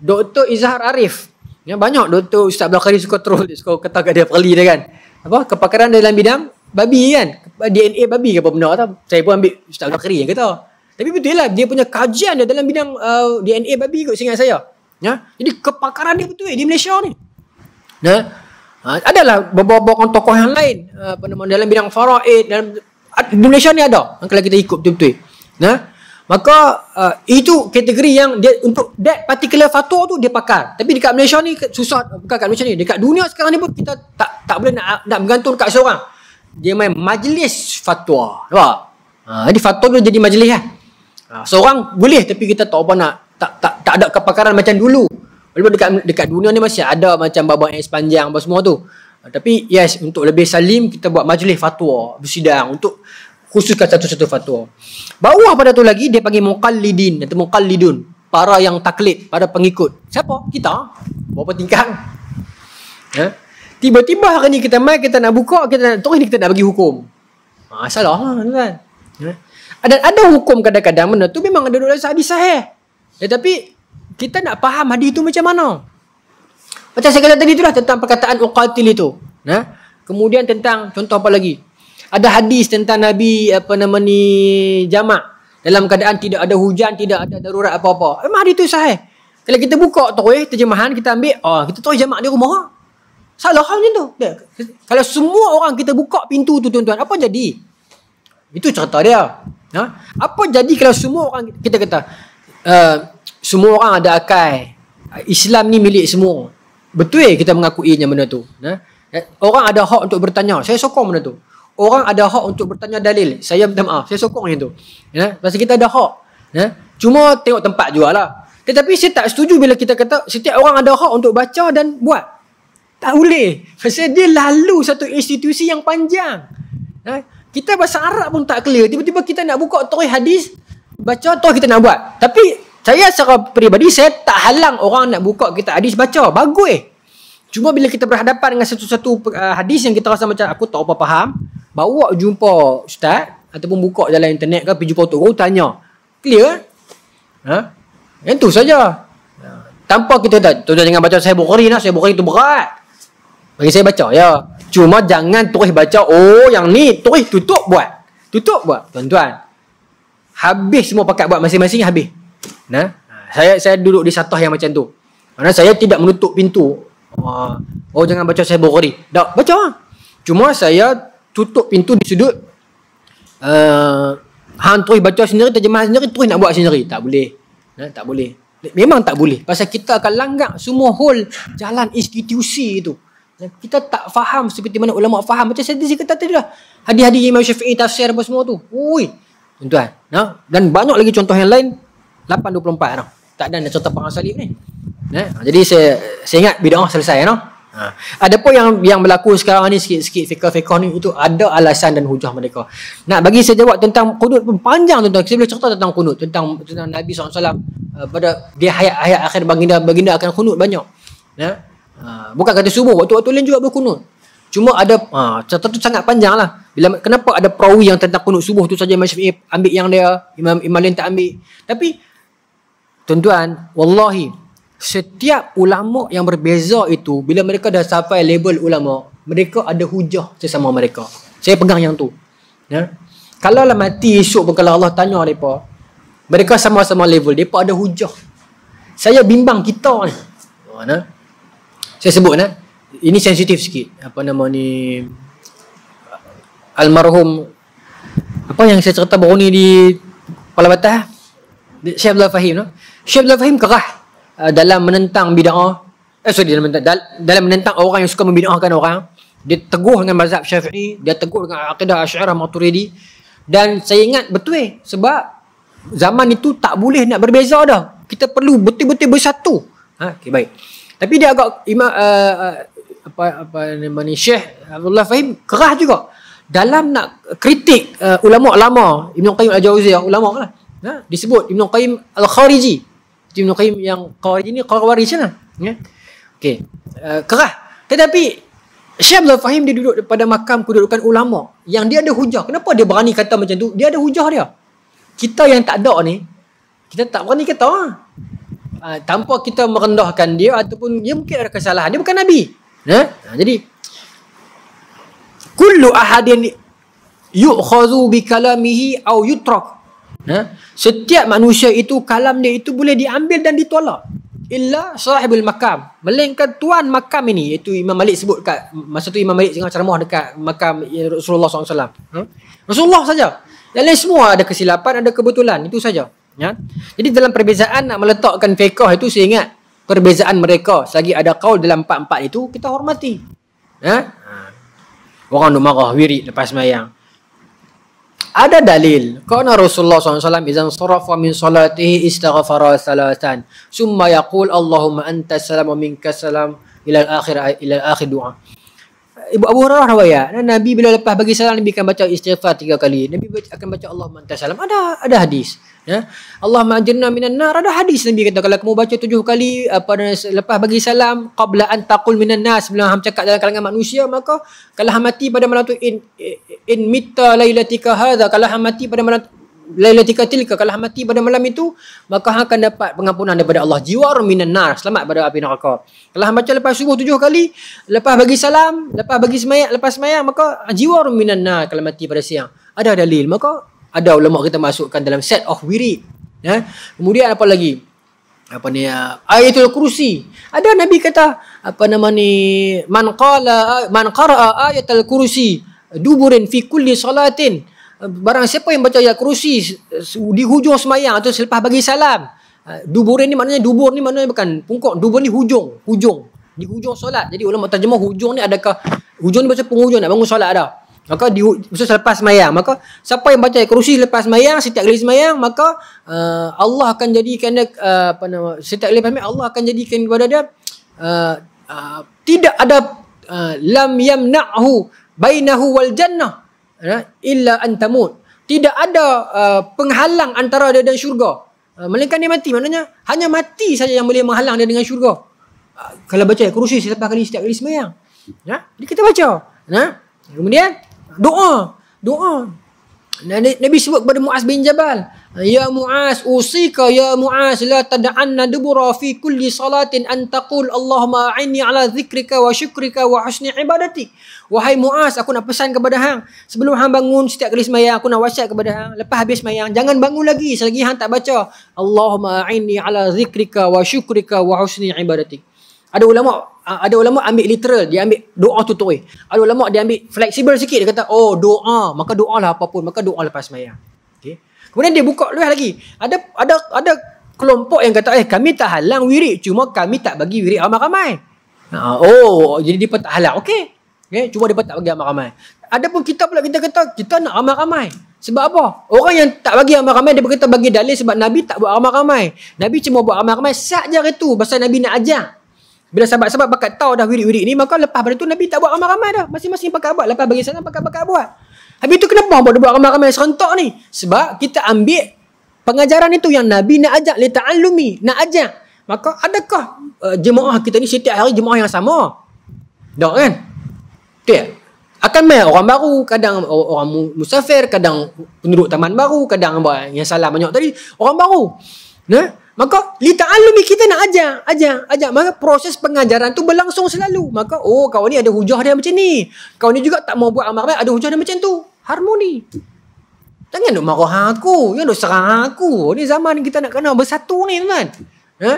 Doktor Izhar Arif. Ya, banyak doktor Ustaz Belakari suka troll. Dia suka kata kat dia perli dia kan. Apa? Kepakaran dalam bidang babi kan. DNA babi ke apa benda. Tak? Saya pun ambil Ustaz Belakari yang kata. Tapi betul lah. Dia punya kajian dia dalam bidang uh, DNA babi kot seingat saya. Ya? Jadi kepakaran dia betul eh. Di Malaysia ni. Nah, ya? ha, adalah beberapa orang tokoh yang lain uh, dalam bidang faraid dalam di Malaysia ni ada kalau kita ikut betul-betul nah ha? Ya? Maka uh, itu kategori yang dia untuk that particular fatwa tu dia pakar. Tapi dekat Malaysia ni susah bukan kat Malaysia ni, dekat dunia sekarang ni pun kita tak tak boleh nak nak bergantung dekat seorang. Dia main majlis fatwa. Nampak? Ha, jadi fatwa tu jadi majlis lah. Ha, seorang boleh tapi kita tak apa nak tak tak tak ada kepakaran macam dulu. Walaupun dekat dekat dunia ni masih ada macam babak yang sepanjang apa semua tu. Ha, tapi yes untuk lebih salim kita buat majlis fatwa bersidang untuk khususkan satu-satu fatwa. Bawah pada tu lagi dia panggil muqallidin atau muqallidun, para yang taklid, para pengikut. Siapa? Kita. Bawa tingkat? Ya. Ha? Eh? Tiba-tiba hari ni kita mai kita nak buka, kita nak tunggu ni kita nak bagi hukum. Masalah ha, kan. Ya. Ada ada hukum kadang-kadang benda tu memang ada dalam hadis sahih. Tetapi eh, kita nak faham hadis tu macam mana? Macam saya kata tadi itulah tentang perkataan uqatil itu. Nah, ha? kemudian tentang contoh apa lagi? ada hadis tentang Nabi apa nama ni jamak dalam keadaan tidak ada hujan, tidak ada darurat apa-apa. Memang hadis tu sahih. Kalau kita buka tu eh, terjemahan kita ambil, oh kita tahu jamak di rumah. Salah hal macam tu. Kalau semua orang kita buka pintu tu tuan-tuan, apa jadi? Itu cerita dia. Ha? Apa jadi kalau semua orang kita kata uh, semua orang ada akal. Islam ni milik semua. Betul eh kita mengakuinya benda tu. Ha? Eh, orang ada hak untuk bertanya. Saya sokong benda tu orang ada hak untuk bertanya dalil. Saya minta maaf, saya sokong yang tu. Ya, pasal kita ada hak. Ya. Cuma tengok tempat jualah. Tetapi saya tak setuju bila kita kata setiap orang ada hak untuk baca dan buat. Tak boleh. Pasal dia lalu satu institusi yang panjang. Ya. Kita bahasa Arab pun tak clear. Tiba-tiba kita nak buka tarikh hadis, baca tarikh kita nak buat. Tapi saya secara peribadi, saya tak halang orang nak buka kita hadis baca. Bagus eh. Cuma bila kita berhadapan dengan satu-satu uh, hadis yang kita rasa macam aku tak apa faham bawa jumpa ustaz ataupun buka jalan internet ke pergi jumpa tok guru tanya clear ha yang tu saja ha. tanpa kita tak tu jangan baca saya bukhari nak saya bukhari tu berat bagi saya baca ya cuma jangan terus baca oh yang ni terus tutup buat tutup buat tuan-tuan habis semua pakat buat masing-masing habis nah saya saya duduk di satah yang macam tu mana saya tidak menutup pintu oh, oh jangan baca saya bukhari dak baca cuma saya tutup pintu di sudut uh, hang terus baca sendiri terjemah sendiri terus nak buat sendiri tak boleh nah, eh, tak boleh memang tak boleh pasal kita akan langgar semua hole jalan institusi itu eh, kita tak faham seperti mana ulama faham macam saya tadi kata tadi lah hadis-hadis Imam Syafi'i tafsir apa semua tu ui tuan-tuan nah? dan banyak lagi contoh yang lain 824 nah? tak ada contoh perang salib ni nah? jadi saya saya ingat bidang selesai nah? Ha. Ada pun yang yang berlaku sekarang ni sikit-sikit fikah-fikah ni itu ada alasan dan hujah mereka. Nak bagi saya jawab tentang kunut pun panjang tuan-tuan. Saya boleh cerita tentang kunut tentang tentang Nabi SAW uh, pada dia hayat-hayat akhir baginda baginda akan kunut banyak. Ya. Uh, bukan kata semua, waktu-waktu lain juga berkunut. Cuma ada uh, cerita tu sangat panjang lah. Bila, kenapa ada perawi yang tentang kunut subuh tu saja Imam Syafi'i ambil yang dia, Imam Imam lain tak ambil. Tapi tuan-tuan, wallahi setiap ulama yang berbeza itu bila mereka dah sampai label ulama mereka ada hujah sesama mereka saya pegang yang tu ya kalau lah mati esok pun Allah tanya mereka mereka sama-sama level mereka ada hujah saya bimbang kita ni mana oh, saya sebut nah ini sensitif sikit apa nama ni almarhum apa yang saya cerita baru ni di Kuala Batas Syekh Abdul Fahim no? Syekh Abdul Fahim kerah Eh, dalam menentang bid'ah eh sorry dalam menentang, dalam menentang orang yang suka membid'ahkan orang dia teguh dengan mazhab syafi'i dia teguh dengan akidah asy'ariyah maturidi dan saya ingat betul eh, sebab zaman itu tak boleh nak berbeza dah kita perlu betul-betul bersatu ha okay, baik tapi dia agak imam uh, eh, eh, apa apa nama ni Syekh Abdullah Fahim keras juga dalam nak kritik uh, ulama lama Ibnu Qayyim Al-Jauziyah ulama lah ha? disebut Ibnu Qayyim Al-Khariji Ibn Qayyim yang Qawarij ini Qawarij lah. Ya. Okay. Uh, eh, kerah. Tetapi Syekh Abdul Fahim dia duduk pada makam kedudukan ulama yang dia ada hujah. Kenapa dia berani kata macam tu? Dia ada hujah dia. Kita yang tak ada ni, kita tak berani kata. Ha? tanpa kita merendahkan dia ataupun dia mungkin ada kesalahan. Dia bukan Nabi. Ya. Ha? Nah, jadi, Kullu ahadin yu'khazu bi kalamihi aw yutrak Ha? Setiap manusia itu kalam dia itu boleh diambil dan ditolak. Illa sahibul makam. Melainkan tuan makam ini. Iaitu Imam Malik sebut kat. Masa tu Imam Malik tengah ceramah dekat makam Rasulullah SAW. Ha? Rasulullah saja. Yang lain semua ada kesilapan, ada kebetulan. Itu saja. Ya? Jadi dalam perbezaan nak meletakkan fiqah itu saya ingat perbezaan mereka selagi ada kaul dalam empat-empat itu kita hormati. Ya? Orang duk marah wirid lepas semayang ada dalil Karena Rasulullah SAW alaihi wasallam min salatihi istaghfara salatan summa yaqul Allahumma anta salam wa minka salam ila akhir ila akhir doa Ibu Abu Hurairah riwayat Nabi bila lepas bagi salam Nabi akan baca istighfar tiga kali Nabi akan baca Allahumma anta salam ada ada hadis Ya. Allah ma'ajirna minan nar ada hadis Nabi kata kalau kamu baca tujuh kali apa eh, lepas bagi salam qabla an taqul minan nas bila ham cakap dalam kalangan manusia maka kalau ham mati pada malam tu in in mita laylatika hadha kalau ham mati pada malam lailatika tilka kalau mati pada malam itu maka akan dapat pengampunan daripada Allah jiwa minan nar selamat pada api neraka kalau baca lepas subuh tujuh kali lepas bagi salam lepas bagi semayak lepas semayak maka jiwa minan nar kalau mati pada siang ada dalil maka ada ulama kita masukkan dalam set of wirid ya kemudian apa lagi apa ni ah, ayatul kursi ada nabi kata apa nama ni man qala man qaraa ayatul kursi duburin fi kulli salatin barang siapa yang baca ayat kursi di hujung semayang atau selepas bagi salam ah, duburin ni maknanya dubur ni maknanya bukan pungkok dubur ni hujung hujung di hujung solat jadi ulama terjemah hujung ni adakah hujung ni macam penghujung nak bangun solat dah maka di usul selepas sembahyang maka siapa yang baca kerusi lepas sembahyang setiap kali sembahyang maka uh, Allah akan jadikan dia uh, apa nama setiap kali sembahyang Allah akan jadikan kepada dia uh, uh, tidak ada uh, lam yamna'hu bainahu wal jannah uh, illa an tamut tidak ada uh, penghalang antara dia dan syurga uh, melainkan dia mati maknanya hanya mati saja yang boleh menghalang dia dengan syurga uh, kalau baca kerusi setiap kali setiap kali sembahyang ya uh, kita baca ya uh, Kemudian Doa. Doa. Nabi, Nabi sebut kepada Muaz bin Jabal. Ya Muaz, usika ya Muaz la tad'anna dubura fi kulli salatin an taqul Allahumma a'inni ala zikrika wa syukrika wa husni ibadati. Wahai Muaz, aku nak pesan kepada hang. Sebelum hang bangun setiap kali sembahyang, aku nak wasiat kepada hang. Lepas habis sembahyang, jangan bangun lagi selagi hang tak baca Allahumma a'inni ala zikrika wa syukrika wa husni ibadati. Ada ulama Ah, ada ulama ambil literal dia ambil doa tutup eh. ada ulama dia ambil fleksibel sikit dia kata oh doa maka doa lah apapun maka doa lepas sembahyang okay. kemudian dia buka luas lagi ada ada ada kelompok yang kata eh kami tak halang wirid cuma kami tak bagi wirid ramai-ramai ah, oh jadi dia pun tak halang okey okay. cuma dia pun tak bagi ramai-ramai ada pun kita pula kita kata kita nak ramai-ramai sebab apa? Orang yang tak bagi ramai-ramai dia berkata bagi dalil sebab Nabi tak buat ramai-ramai. Nabi cuma buat ramai-ramai sat je hari Pasal Nabi nak ajar. Bila sahabat-sahabat bakat tahu dah wirid-wirid ni, maka lepas pada tu Nabi tak buat ramai-ramai dah. Masing-masing pakat buat. Lepas bagi sana pakat-pakat buat. Habis tu kenapa buat buat ramai-ramai serentak ni? Sebab kita ambil pengajaran itu yang Nabi nak ajak. Lita alumi, nak ajak. Maka adakah uh, jemaah kita ni setiap hari jemaah yang sama? Dah kan? Tu Akan main orang baru, kadang orang musafir, kadang penduduk taman baru, kadang yang salam banyak tadi. Orang baru. Nah, Maka lita ta'allumi kita nak ajar, ajar, ajar. Maka proses pengajaran tu berlangsung selalu. Maka oh kau ni ada hujah dia macam ni. Kau ni juga tak mau buat amal baik ada hujah dia macam tu. Harmoni. Jangan nak marah aku, jangan nak serang aku. Ni zaman kita nak kena bersatu ni tuan. Ha?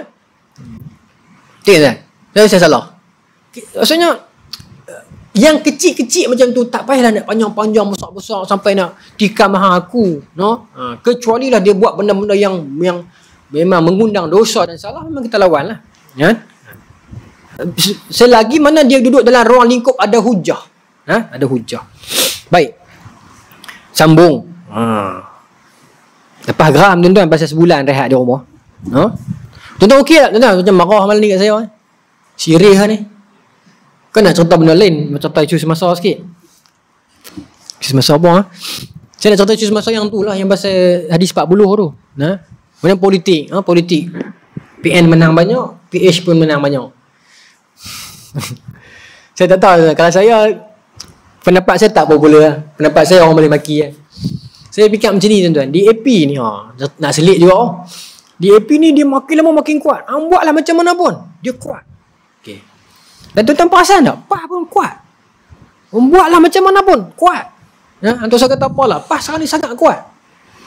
Tengok tuan. Saya, saya salah. Maksudnya yang kecil-kecil macam tu tak payahlah nak panjang-panjang besar-besar sampai nak tikam maha aku no ha, kecuali lah dia buat benda-benda yang yang memang mengundang dosa dan salah memang kita lawan lah ya? selagi mana dia duduk dalam ruang lingkup ada hujah ha? ada hujah baik sambung ha. lepas geram tuan-tuan pasal sebulan rehat di rumah ha? tuan-tuan okey tak tuan-tuan macam marah malam ni kat saya eh? lah ni kan nak cerita benda lain macam tak isu semasa sikit isu semasa apa ha? saya nak cerita isu semasa yang tu lah yang pasal hadis 40 tu ha? Kemudian politik, ha, politik. PN menang banyak, PH pun menang banyak. saya tak tahu kalau saya pendapat saya tak popular lah. Pendapat saya orang boleh maki lah. Saya fikir macam ni tuan-tuan. DAP ni ha, nak selit juga. Oh. DAP ni dia makin lama makin kuat. Ang buatlah macam mana pun. Dia kuat. Okay. Dan tuan-tuan perasan tak? PAH pun kuat. Ang buatlah macam mana pun. Kuat. Ha? Tuan-tuan kata apalah. PAH sekarang ni sangat kuat.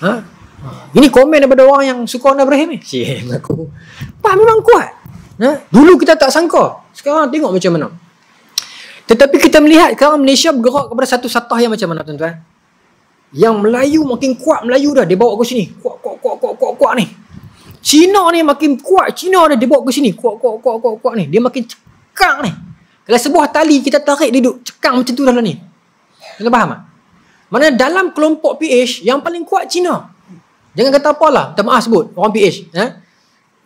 Ha? Ini komen daripada orang yang suka Anwar Ibrahim ni. Cie, aku. Pak memang kuat. Nah, ha? dulu kita tak sangka. Sekarang tengok macam mana. Tetapi kita melihat sekarang Malaysia bergerak kepada satu satah yang macam mana tuan-tuan? Yang Melayu makin kuat Melayu dah dia bawa ke sini. Kuat kuat kuat kuat kuat, kuat ni. Cina ni makin kuat Cina dah dia bawa ke sini. Kuat kuat kuat kuat kuat ni. Dia makin cekang ni. Kalau sebuah tali kita tarik dia duduk cekang macam tu dah ni. Kita faham tak? Mana dalam kelompok PH yang paling kuat Cina. Jangan kata apalah, minta maaf sebut orang PH, ya.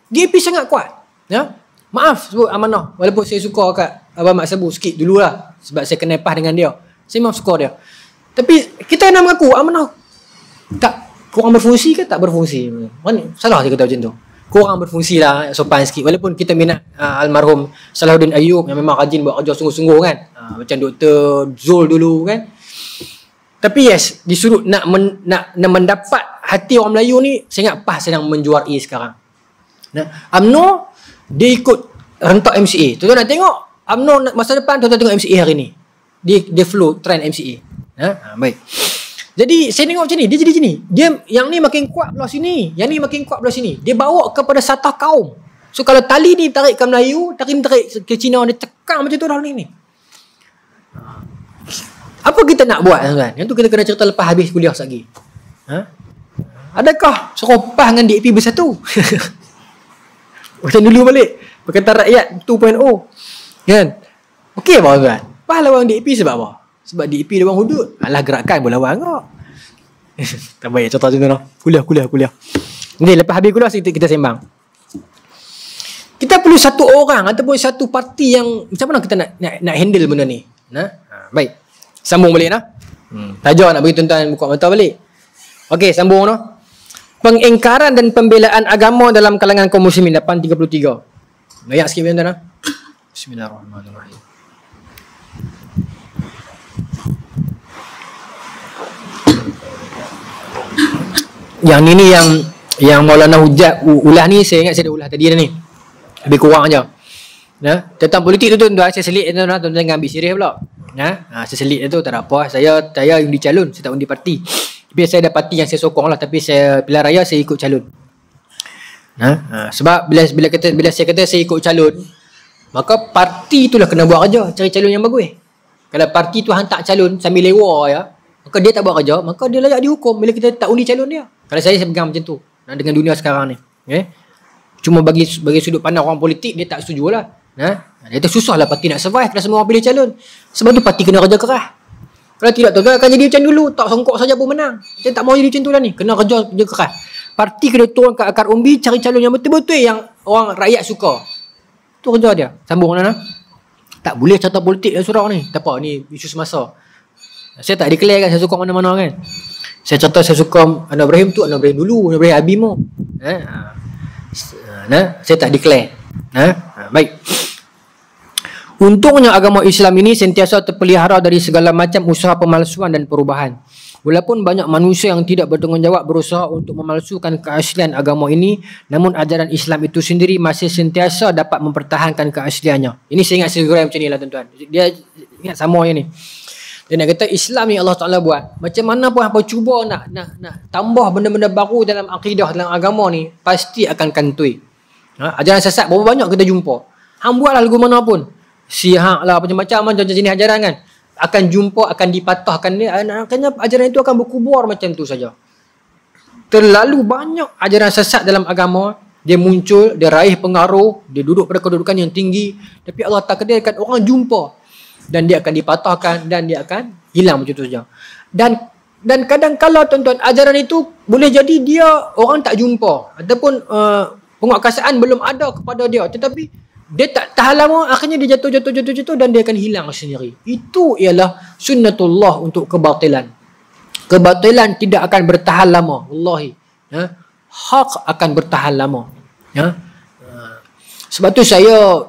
DAP sangat kuat, ya. Maaf sebut amanah walaupun saya suka kat Abang mak sebut sikit lah, sebab saya kena pas dengan dia. Saya memang suka dia. Tapi kita kena mengaku amanah tak kurang berfungsi ke tak berfungsi. Mana salah saya kata macam tu. Kurang berfungsi lah sopan sikit walaupun kita minat uh, almarhum Salahuddin Ayub yang memang rajin buat kerja sungguh-sungguh kan. Uh, macam Dr. Zul dulu kan. Tapi yes, disuruh nak men, nak, nak mendapat hati orang Melayu ni saya ingat PAS sedang menjuari e sekarang nah, UMNO dia ikut rentak MCA tuan-tuan nak tengok UMNO masa depan tuan-tuan tengok MCA hari ni dia, dia flow trend MCA nah, ha, baik jadi saya tengok macam ni dia jadi macam ni dia, yang ni makin kuat belah sini yang ni makin kuat belah sini dia bawa kepada satu kaum so kalau tali ni tarik ke Melayu tarik tarik ke Cina dia tekan macam tu dah ni ni apa kita nak buat tuan yang tu kita kena cerita lepas habis kuliah sekejap ha? Adakah serupah dengan DAP bersatu? Macam dulu balik. Perkataan rakyat 2.0. Kan? Okey apa tuan? Apa lawan DAP sebab apa? Sebab DAP dia orang hudud. Alah gerakan boleh lawan kau. tak baik contoh macam tu lah. Kuliah, kuliah, kuliah. Ni lepas habis kuliah kita, kita sembang. Kita perlu satu orang ataupun satu parti yang macam mana kita nak nak, nak handle benda ni? Nah. Ha? ha? Baik. Sambung balik nah. Hmm. Tajuk nak bagi tuan-tuan buka mata balik. Okey, sambung noh pengingkaran dan pembelaan agama dalam kalangan kaum muslimin depan 33. Layak sikit benda nah. Bismillahirrahmanirrahim. Yang ni ni yang yang Maulana Hujat ulah ni saya ingat saya dah ulah tadi dah ni. Lebih kurang aja. Ya, tentang politik tu tuan-tuan saya selit tuan-tuan tuan-tuan jangan ambil serius pula. Ya, ha, saya selit tu tak ada apa. Saya saya undi calon, saya tak undi parti. Biar saya ada parti yang saya sokong lah Tapi saya pilihan raya saya ikut calon ha? Ha, Sebab bila, bila, kata, bila saya kata saya ikut calon Maka parti itulah kena buat kerja Cari calon yang bagus Kalau parti tu hantar calon sambil lewa ya Maka dia tak buat kerja Maka dia layak dihukum Bila kita tak undi calon dia Kalau saya saya pegang macam tu Dengan dunia sekarang ni okay? Ya. Cuma bagi bagi sudut pandang orang politik Dia tak setuju lah Ha? Dia kata susah lah parti nak survive Kalau semua orang pilih calon Sebab tu parti kena kerja kerah. Kalau tidak tegak akan jadi macam dulu. Tak songkok saja pun menang. Saya tak mau jadi macam tu lah ni. Kena kerja kerja keras. Parti kena turun ke akar umbi cari calon yang betul-betul yang orang rakyat suka. Tu kerja dia. Sambung lah. Tak boleh cerita politik yang surau ni. Tak apa ni isu semasa. Saya tak declare kan saya suka mana-mana kan. Saya cerita saya suka Anwar Ibrahim tu Anwar Ibrahim dulu Anwar Ibrahim Abimo. Eh? Ha. Ha, nah, saya tak declare. Nah, ha, baik. Untungnya agama Islam ini sentiasa terpelihara dari segala macam usaha pemalsuan dan perubahan. Walaupun banyak manusia yang tidak bertanggungjawab berusaha untuk memalsukan keaslian agama ini, namun ajaran Islam itu sendiri masih sentiasa dapat mempertahankan keasliannya. Ini saya ingat segera macam inilah tuan-tuan. Dia ingat sama yang ini. Dan dia kata Islam ni Allah Taala buat. Macam mana pun apa cuba nak nak nak tambah benda-benda baru dalam akidah dalam agama ni pasti akan kantui. Ha? ajaran sesat berapa banyak kita jumpa. Hang buatlah lagu mana pun sihak lah apa macam-macam macam jenis ajaran kan akan jumpa akan dipatahkan ni eh, akhirnya ajaran itu akan berkubur macam tu saja terlalu banyak ajaran sesat dalam agama dia muncul dia raih pengaruh dia duduk pada kedudukan yang tinggi tapi Allah tak kedirkan orang jumpa dan dia akan dipatahkan dan dia akan hilang macam tu saja dan dan kadang kala tuan-tuan ajaran itu boleh jadi dia orang tak jumpa ataupun uh, eh, penguatkasaan belum ada kepada dia tetapi dia tak tahan lama akhirnya dia jatuh jatuh jatuh jatuh dan dia akan hilang sendiri itu ialah sunnatullah untuk kebatilan kebatilan tidak akan bertahan lama wallahi ya hak akan bertahan lama ya ah. sebab tu saya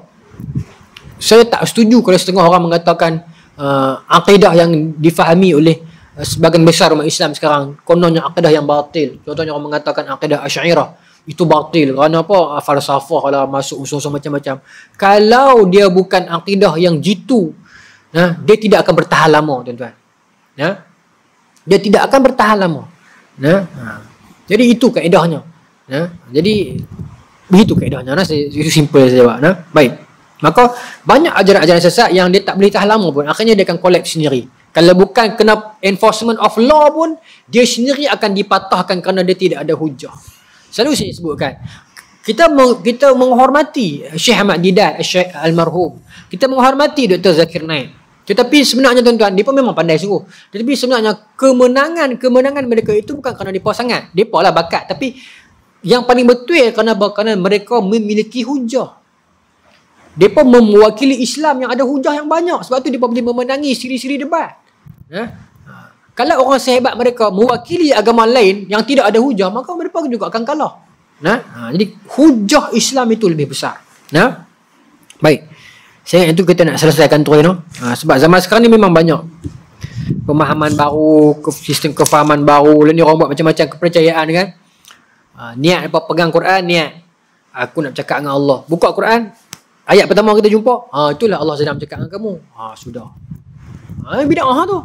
saya tak setuju kalau setengah orang mengatakan uh, akidah yang difahami oleh uh, ah, sebagian besar umat Islam sekarang kononnya akidah yang batil contohnya orang mengatakan akidah asy'irah itu batil kerana apa ah, falsafah lah masuk usul-usul macam-macam kalau dia bukan akidah yang jitu nah ha, dia tidak akan bertahan lama tuan-tuan nah ha? dia tidak akan bertahan lama nah ha? jadi itu kaedahnya nah jadi begitu kaedahnya nah itu simple saja pak nah baik maka banyak ajaran-ajaran sesat yang dia tak boleh tahan lama pun akhirnya dia akan collapse sendiri kalau bukan kena enforcement of law pun dia sendiri akan dipatahkan kerana dia tidak ada hujah selalu saya sebutkan kita meng, kita menghormati Syekh Ahmad Didat Syekh almarhum kita menghormati Dr Zakir Naik tetapi sebenarnya tuan-tuan pun memang pandai sungguh tetapi sebenarnya kemenangan kemenangan mereka itu bukan kerana dia sangat depa lah bakat tapi yang paling betul kerana kerana mereka memiliki hujah pun mewakili Islam yang ada hujah yang banyak sebab tu dia pun boleh memenangi siri-siri debat ya kalau orang sehebat mereka mewakili agama lain yang tidak ada hujah maka mereka juga akan kalah nah ha, jadi hujah Islam itu lebih besar nah baik saya itu kita nak selesaikan tu no? ha, sebab zaman sekarang ni memang banyak pemahaman baru ke, sistem kefahaman baru lain orang buat macam-macam kepercayaan kan ha, niat apa pegang Quran niat aku nak cakap dengan Allah buka Quran ayat pertama kita jumpa ha itulah Allah sedang cakap dengan kamu ha sudah ha bidah ha, tu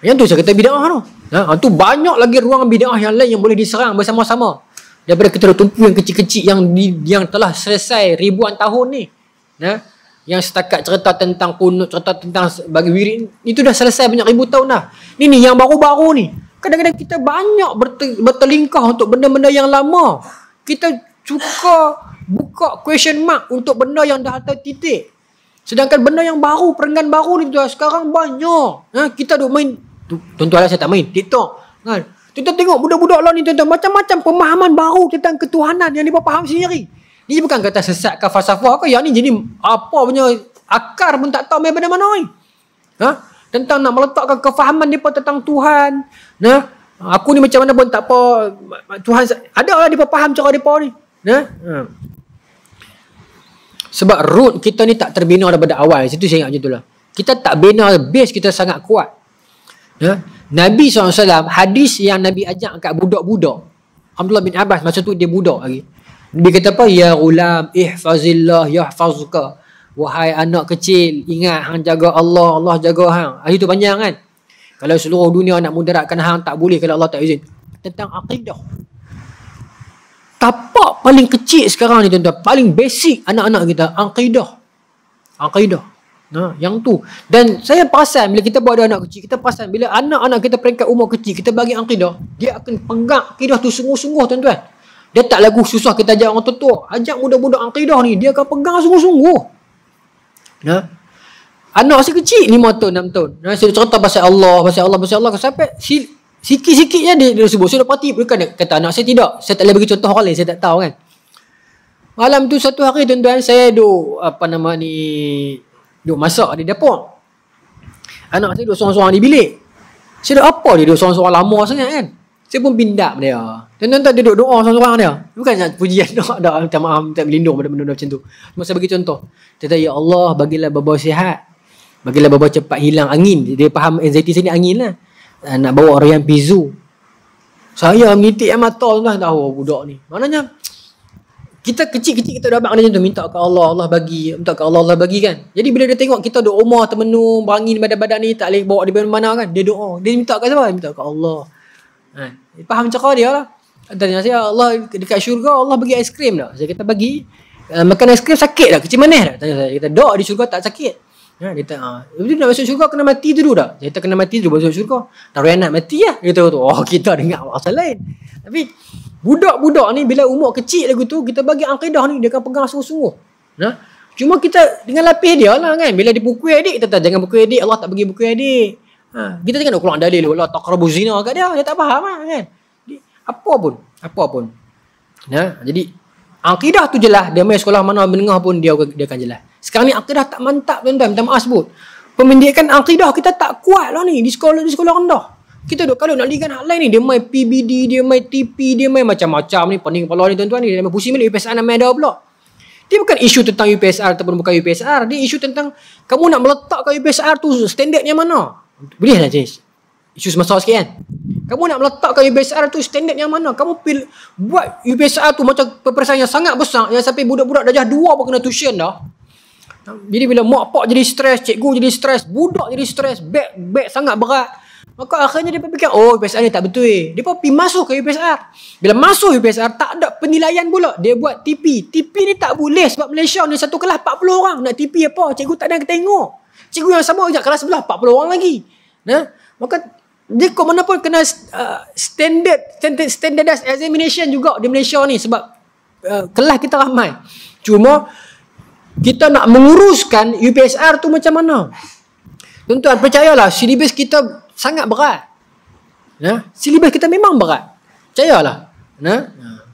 yang tu saya kata bid'ah tu. Ha, ha, tu banyak lagi ruang bid'ah yang lain yang boleh diserang bersama-sama. Daripada kita tumpu yang kecil-kecil yang di, yang telah selesai ribuan tahun ni. Ha, yang setakat cerita tentang kunut, cerita tentang bagi wirid itu dah selesai banyak ribu tahun dah. Ni ni yang baru-baru ni. Kadang-kadang kita banyak bertelingkah untuk benda-benda yang lama. Kita suka buka question mark untuk benda yang dah atas titik. Sedangkan benda yang baru, perenggan baru ni tu sekarang banyak. Ha, kita duk main tuan-tuan saya tak main TikTok kan tuan-tuan tengok budak-budak lah ni tuan-tuan macam-macam pemahaman baru tentang ketuhanan yang dia faham sendiri ni bukan kata sesat ke falsafah ke yang ni jadi apa punya akar pun tak tahu benda mana ni ha? tentang nak meletakkan kefahaman dia pun tentang Tuhan nah ha? aku ni macam mana pun tak apa Tuhan ada lah dia faham cara dia ni nah ha? ha? sebab root kita ni tak terbina daripada awal situ saya ingat macam itulah kita tak bina base kita sangat kuat Ya? Nabi SAW, hadis yang Nabi ajak kat budak-budak. Alhamdulillah bin Abbas, masa tu dia budak lagi. Nabi kata apa? Ya ulam, ihfazillah, yahfazuka. Wahai anak kecil, ingat hang jaga Allah, Allah jaga hang. Hari tu panjang kan? Kalau seluruh dunia nak mudaratkan hang, tak boleh kalau Allah tak izin. Tentang akidah. Tapak paling kecil sekarang ni tuan-tuan. Paling basic anak-anak kita, akidah. Akidah. Ha, yang tu. Dan saya perasan bila kita bawa dia anak kecil, kita perasan bila anak-anak kita peringkat umur kecil, kita bagi akidah, dia akan pegang akidah tu sungguh-sungguh tuan-tuan. Dia tak lagu susah kita ajak orang tua. Ajak budak-budak akidah ni, dia akan pegang sungguh-sungguh. Ha? Anak saya kecil, 5 tahun, 6 tahun. Ha, saya cerita pasal Allah, pasal Allah, pasal Allah. Sampai si, sikit-sikit je dia, dia sebut. Saya dah pati, bukan kata anak saya tidak. Saya tak boleh bagi contoh orang lain, saya tak tahu kan. Malam tu satu hari tuan-tuan saya duk apa nama ni Duduk masak di dapur. Anak saya duduk seorang-seorang di bilik. Saya duduk apa dia duduk seorang-seorang lama sangat kan? Saya pun pindah dia. Dan tuan-tuan duduk doa seorang-seorang dia. Bukan nak puji anak dah minta maaf, minta melindung pada benda-benda macam tu. Cuma saya bagi contoh. Cerita, Ya Allah, bagilah bawa sihat. Bagilah bawa cepat hilang angin. Dia faham anxiety saya ni angin lah. Ah, nak bawa orang yang pizu. Saya mengintik yang mata tuan-tuan. Tahu budak ni. Maknanya, kita kecil-kecil kita dah bangun macam tu minta ke Allah Allah bagi minta ke Allah Allah bagi kan jadi bila dia tengok kita duduk rumah termenung berangin badan-badan ni tak boleh bawa di mana-mana kan dia doa dia minta ke siapa minta ke Allah ha. faham cara dia lah dan saya Allah dekat syurga Allah bagi aiskrim dah saya kata bagi uh, makan aiskrim sakit dah kecil manis dah saya kita doa di syurga tak sakit Ya kita, kata, ah, dia nak masuk syurga kena mati dulu dah. Dia kata kena mati dulu masuk syurga. Tak payah nak mati lah. Dia tu. oh kita dengar pasal lain. Tapi, budak-budak ni bila umur kecil lagu tu, kita bagi akidah ni, dia akan pegang sungguh-sungguh. Ha? Cuma kita dengan lapis dia lah kan. Bila dia adik, kita tak jangan pukul adik. Allah tak bagi pukul adik. Ha. Kita tengok nak keluar dalil. Allah tak kerabu zina kat dia. Dia tak faham lah kan. apa pun. Apa pun. Ha? Jadi, akidah tu jelas. Dia main sekolah mana menengah pun, dia, dia akan jelas. Sekarang ni akidah tak mantap tuan-tuan, minta maaf sebut. Pemindikan akidah kita tak kuat lah ni di sekolah di sekolah rendah. Kita duk kalau nak ligan hal lain ni dia main PBD, dia main TP, dia main macam-macam ni pening kepala ni tuan-tuan ni dia main pusing balik UPSR nak main ada pula. Dia bukan isu tentang UPSR ataupun bukan UPSR, dia isu tentang kamu nak meletakkan UPSR tu standardnya mana? Boleh lah jenis. Isu semasa sikit kan. Kamu nak meletakkan UPSR tu standard mana? Kamu pil, buat UPSR tu macam peperiksaan yang sangat besar yang sampai budak-budak dah jah dua pun kena tuition dah. Jadi bila mak pak jadi stres, cikgu jadi stres, budak jadi stres, beg beg sangat berat. Maka akhirnya dia fikir, oh UPSR ni tak betul eh. Dia pun pergi masuk ke UPSR. Bila masuk UPSR, tak ada penilaian pula. Dia buat TP. TP ni tak boleh sebab Malaysia ni satu kelas 40 orang. Nak TP apa? Cikgu tak ada yang tengok. Cikgu yang sama ajak kelas sebelah 40 orang lagi. Nah, maka dia kau mana pun kena uh, standard, standard standardized examination juga di Malaysia ni sebab uh, kelas kita ramai. Cuma hmm kita nak menguruskan UPSR tu macam mana? Tuan-tuan, percayalah silibus kita sangat berat. Ya, silibus kita memang berat. Percayalah. Ya.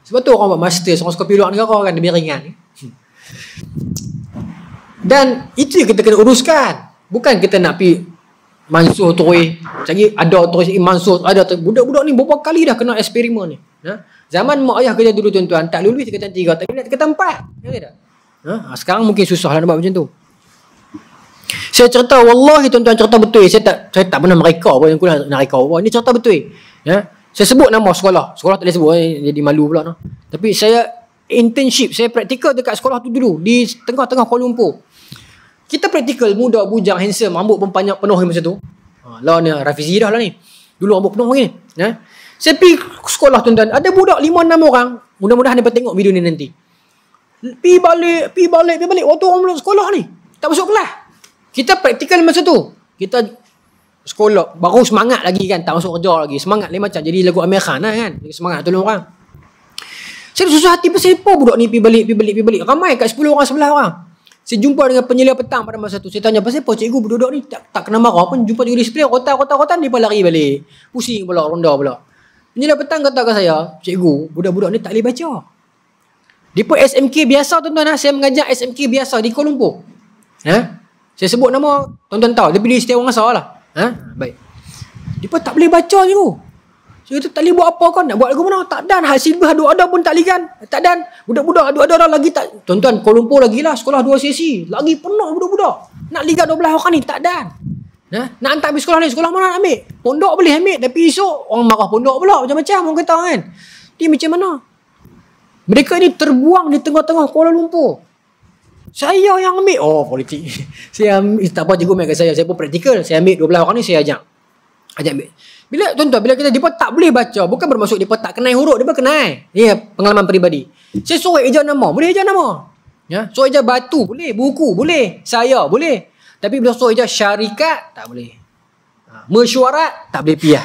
Sebab tu orang buat master, orang suka pergi luar negara kan, lebih ringan. Dan itu yang kita kena uruskan. Bukan kita nak pi Mansur Turi. Cari ada Turi Mansur. Ada Budak-budak ni berapa kali dah kena eksperimen ni. Ya. Zaman mak ayah kerja dulu tuan-tuan. Tak lulus tingkatan tiga. Ya tak lulus tingkatan empat. Ya, tak? Ha? ha? Sekarang mungkin susah lah nak buat macam tu. Saya cerita wallahi tuan-tuan cerita betul. Saya tak saya tak pernah mereka apa yang kula nak reka apa. Ini cerita betul. Ya. Saya sebut nama sekolah. Sekolah tak boleh sebut eh, jadi malu pula no. Tapi saya internship, saya praktikal dekat sekolah tu dulu di tengah-tengah Kuala Lumpur. Kita praktikal muda bujang handsome rambut pun panjang penuh macam tu. Ha lah ni Rafizi dah lah ni. Dulu rambut penuh ni. Ya. Saya pergi sekolah tuan-tuan. Ada budak lima enam orang. Mudah-mudahan dia tengok video ni nanti pi balik, pi balik, pi balik. Waktu orang belum sekolah ni. Tak masuk kelas. Kita praktikal masa tu. Kita sekolah. Baru semangat lagi kan. Tak masuk kerja lagi. Semangat lain macam. Jadi lagu Amir Khan lah kan. Semangat tolong orang. Saya susah hati pasal apa budak ni pi balik, pi balik, pi balik. Ramai kat 10 orang sebelah orang. Saya jumpa dengan penyelia petang pada masa tu. Saya tanya pasal apa cikgu berduduk ni tak, tak kena marah pun jumpa juga disiplin kota kota kota ni pun lari balik. Pusing pula ronda pula. Penyelia petang kata katakan saya, cikgu, budak-budak ni tak boleh baca. Dia pun SMK biasa tuan-tuan. Ah. Saya mengajar SMK biasa di Kuala Lumpur. Ha? Saya sebut nama tuan-tuan tahu. Tapi dia setiap orang asal lah. Ha? Baik. Dia pun tak boleh baca ni Saya kata tak boleh buat apa kan? Nak buat lagu mana? Tak dan. Hasil silbah dua ada pun tak boleh kan? Tak dan. Budak-budak dua ada lagi tak. Tuan-tuan Kuala Lumpur lagi lah. Sekolah dua sesi. Lagi penuh budak-budak. Nak ligat 12 orang ni. Tak dan. Ha? Nak hantar pergi sekolah ni. Sekolah mana nak ambil? Pondok boleh ambil. Tapi esok orang marah pondok pula. Macam-macam orang kata kan. Dia macam mana? Mereka ini terbuang di tengah-tengah Kuala Lumpur. Saya yang ambil. Oh, politik. saya ambil. Eh, tak apa, cikgu main saya. Saya pun praktikal. Saya ambil 12 orang ni, saya ajak. Ajak ambil. Bila contoh, bila kita dia tak boleh baca. Bukan bermaksud dia tak Kenai huruf. Dia kenai. Ini eh. eh, pengalaman peribadi. Saya suruh ejar nama. Boleh ejar nama? Ya? Suruh ejar batu? Boleh. Buku? Boleh. Saya? Boleh. Tapi bila suruh ejar syarikat? Tak boleh. Ha, mesyuarat? Tak boleh piah.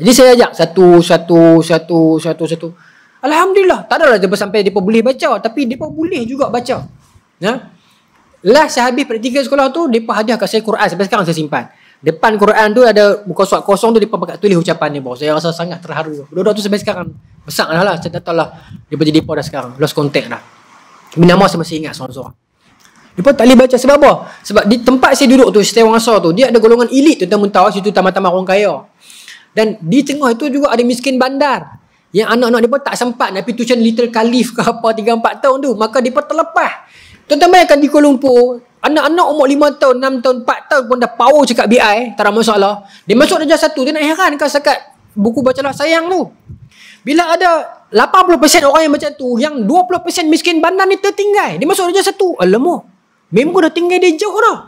Jadi saya ajak satu, satu, satu, satu, satu. satu. Alhamdulillah tak adalah dia sampai dia boleh baca tapi dia boleh juga baca. Ya. Lah sehabis habis praktikal sekolah tu dia pun kat saya Quran sampai sekarang saya simpan. Depan Quran tu ada buku surat kosong tu dia pakat tulis ucapan dia bawah. Saya rasa sangat terharu. Dua-dua tu sampai sekarang besar lah, lah. saya tak tahulah depa jadi dah sekarang. Lost contact dah. Nama saya masih ingat seorang-seorang. Depa tak boleh baca sebab apa? Sebab di tempat saya duduk tu Setiap Wangsa tu dia ada golongan elit tu tamu-tamu tamat-tamat orang kaya. Dan di tengah itu juga ada miskin bandar. Yang anak-anak dia pun tak sempat nak pergi tuition Little Khalif ke apa 3-4 tahun tu. Maka dia pun terlepas. Tuan-tuan bayangkan di Kuala Lumpur, anak-anak umur 5 tahun, 6 tahun, 4 tahun pun dah power cakap BI, tak ada masalah. Dia masuk darjah satu, dia nak heran kau sekat buku bacalah sayang tu. Bila ada 80% orang yang macam tu, yang 20% miskin bandar ni tertinggal. Dia masuk darjah satu, alamak. Memang dah tinggal dia jauh dah.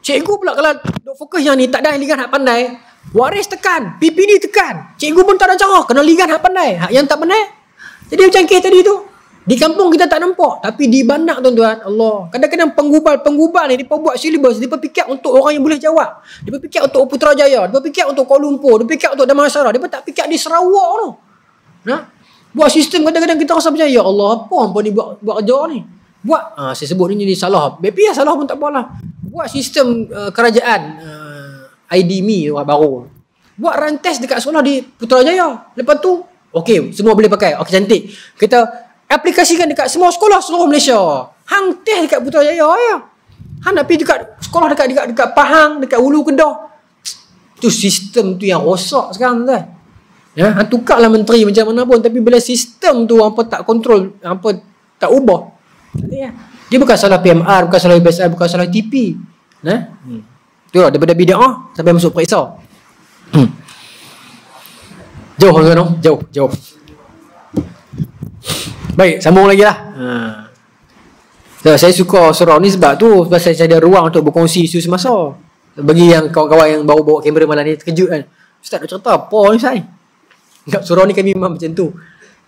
Cikgu pula kalau duk fokus yang ni, tak ada yang nak pandai. Waris tekan, pipi ni tekan. Cikgu pun tak ada cara. Kena ligan hak pandai. Hak yang tak pandai. Jadi macam kes tadi tu. Di kampung kita tak nampak. Tapi di banak tuan-tuan. Allah. Kadang-kadang penggubal-penggubal ni. Dia buat syllabus. Dia fikir untuk orang yang boleh jawab. Dia fikir untuk Putrajaya. Dia fikir untuk Kuala Lumpur. Dia fikir untuk Damansara. Dia tak fikir di Sarawak tu. Nah, Buat sistem kadang-kadang kita rasa macam. Ya Allah. Apa hampa ni buat, buat kerja ni. Buat. Ha, saya sebut ni jadi salah. Biar salah pun tak apalah. Buat sistem uh, kerajaan. Uh, ID me baru. Buat run test dekat sekolah di Putrajaya. Lepas tu, okey, semua boleh pakai. Okey, cantik. Kita aplikasikan dekat semua sekolah seluruh Malaysia. Hang test dekat Putrajaya ya. Hang nak pergi dekat sekolah dekat dekat dekat Pahang, dekat Hulu Kedah. Tu sistem tu yang rosak sekarang tu. Eh. Ya, hang tukarlah menteri macam mana pun tapi bila sistem tu apa tak kontrol, apa tak ubah. Ya. Dia bukan salah PMR, bukan salah BSI, bukan salah TP. Nah. Ya? Hmm. Tu lah daripada bid'ah sampai masuk periksa. Hmm. Jauh tuan jauh, jauh. Baik, sambung lagi lah. Ha. So, saya suka surau ni sebab tu sebab saya, ada ruang untuk berkongsi isu semasa. Bagi yang kawan-kawan yang baru bawa kamera malam ni terkejut kan. Ustaz nak cerita apa ni Ustaz? Enggak surau ni kami memang macam tu.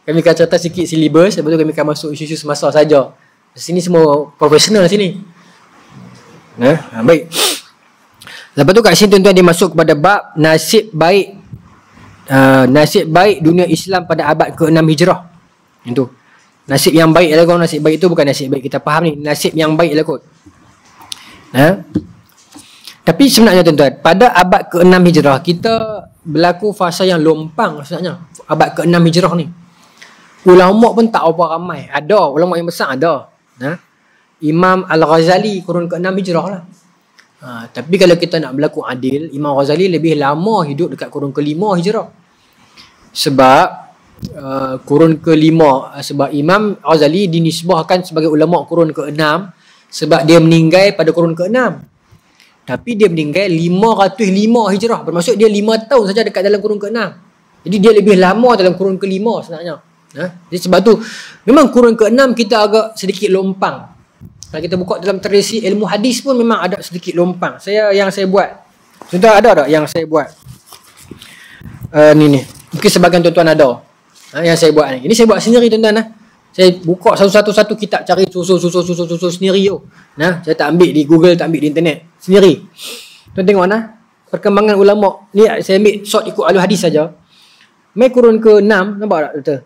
Kami akan cerita sikit silibus Lepas tu kami akan masuk isu-isu semasa saja. Sini semua profesional sini. Nah, ya? eh? baik. Lepas tu kat sini tuan-tuan dia masuk kepada bab nasib baik uh, nasib baik dunia Islam pada abad ke-6 Hijrah. Itu. Nasib yang baik lah kau nasib baik tu bukan nasib baik kita faham ni nasib yang baik lah kot. Ha? Tapi sebenarnya tuan-tuan pada abad ke-6 Hijrah kita berlaku fasa yang lompang sebenarnya abad ke-6 Hijrah ni. Ulama pun tak apa ramai. Ada ulama yang besar ada. Ha? Imam Al-Ghazali kurun ke-6 Hijrah lah. Ha, tapi kalau kita nak berlaku adil, Imam Ghazali lebih lama hidup dekat kurun kelima hijrah. Sebab uh, kurun kelima, uh, sebab Imam Ghazali dinisbahkan sebagai ulama kurun ke-6 sebab dia meninggal pada kurun ke-6. Tapi dia meninggal 505 hijrah. Bermaksud dia 5 tahun saja dekat dalam kurun ke-6. Jadi dia lebih lama dalam kurun ke-5 sebenarnya. Ha? Jadi sebab tu memang kurun ke-6 kita agak sedikit lompang kalau kita buka dalam tradisi ilmu hadis pun memang ada sedikit lompang. Saya yang saya buat. Contoh ada tak yang saya buat? Uh, ni ni. Mungkin sebagian tuan-tuan ada. Ha, yang saya buat ni. Ini saya buat sendiri tuan-tuan nah. Ha. Saya buka satu-satu satu kitab cari susu-susu-susu-susu sendiri yo. Nah, ha, saya tak ambil di Google, tak ambil di internet. Sendiri. Tuan tengok nah. Ha. Perkembangan ulama ni saya ambil short ikut alu hadis saja. Mai kurun ke-6 nampak tak tuan?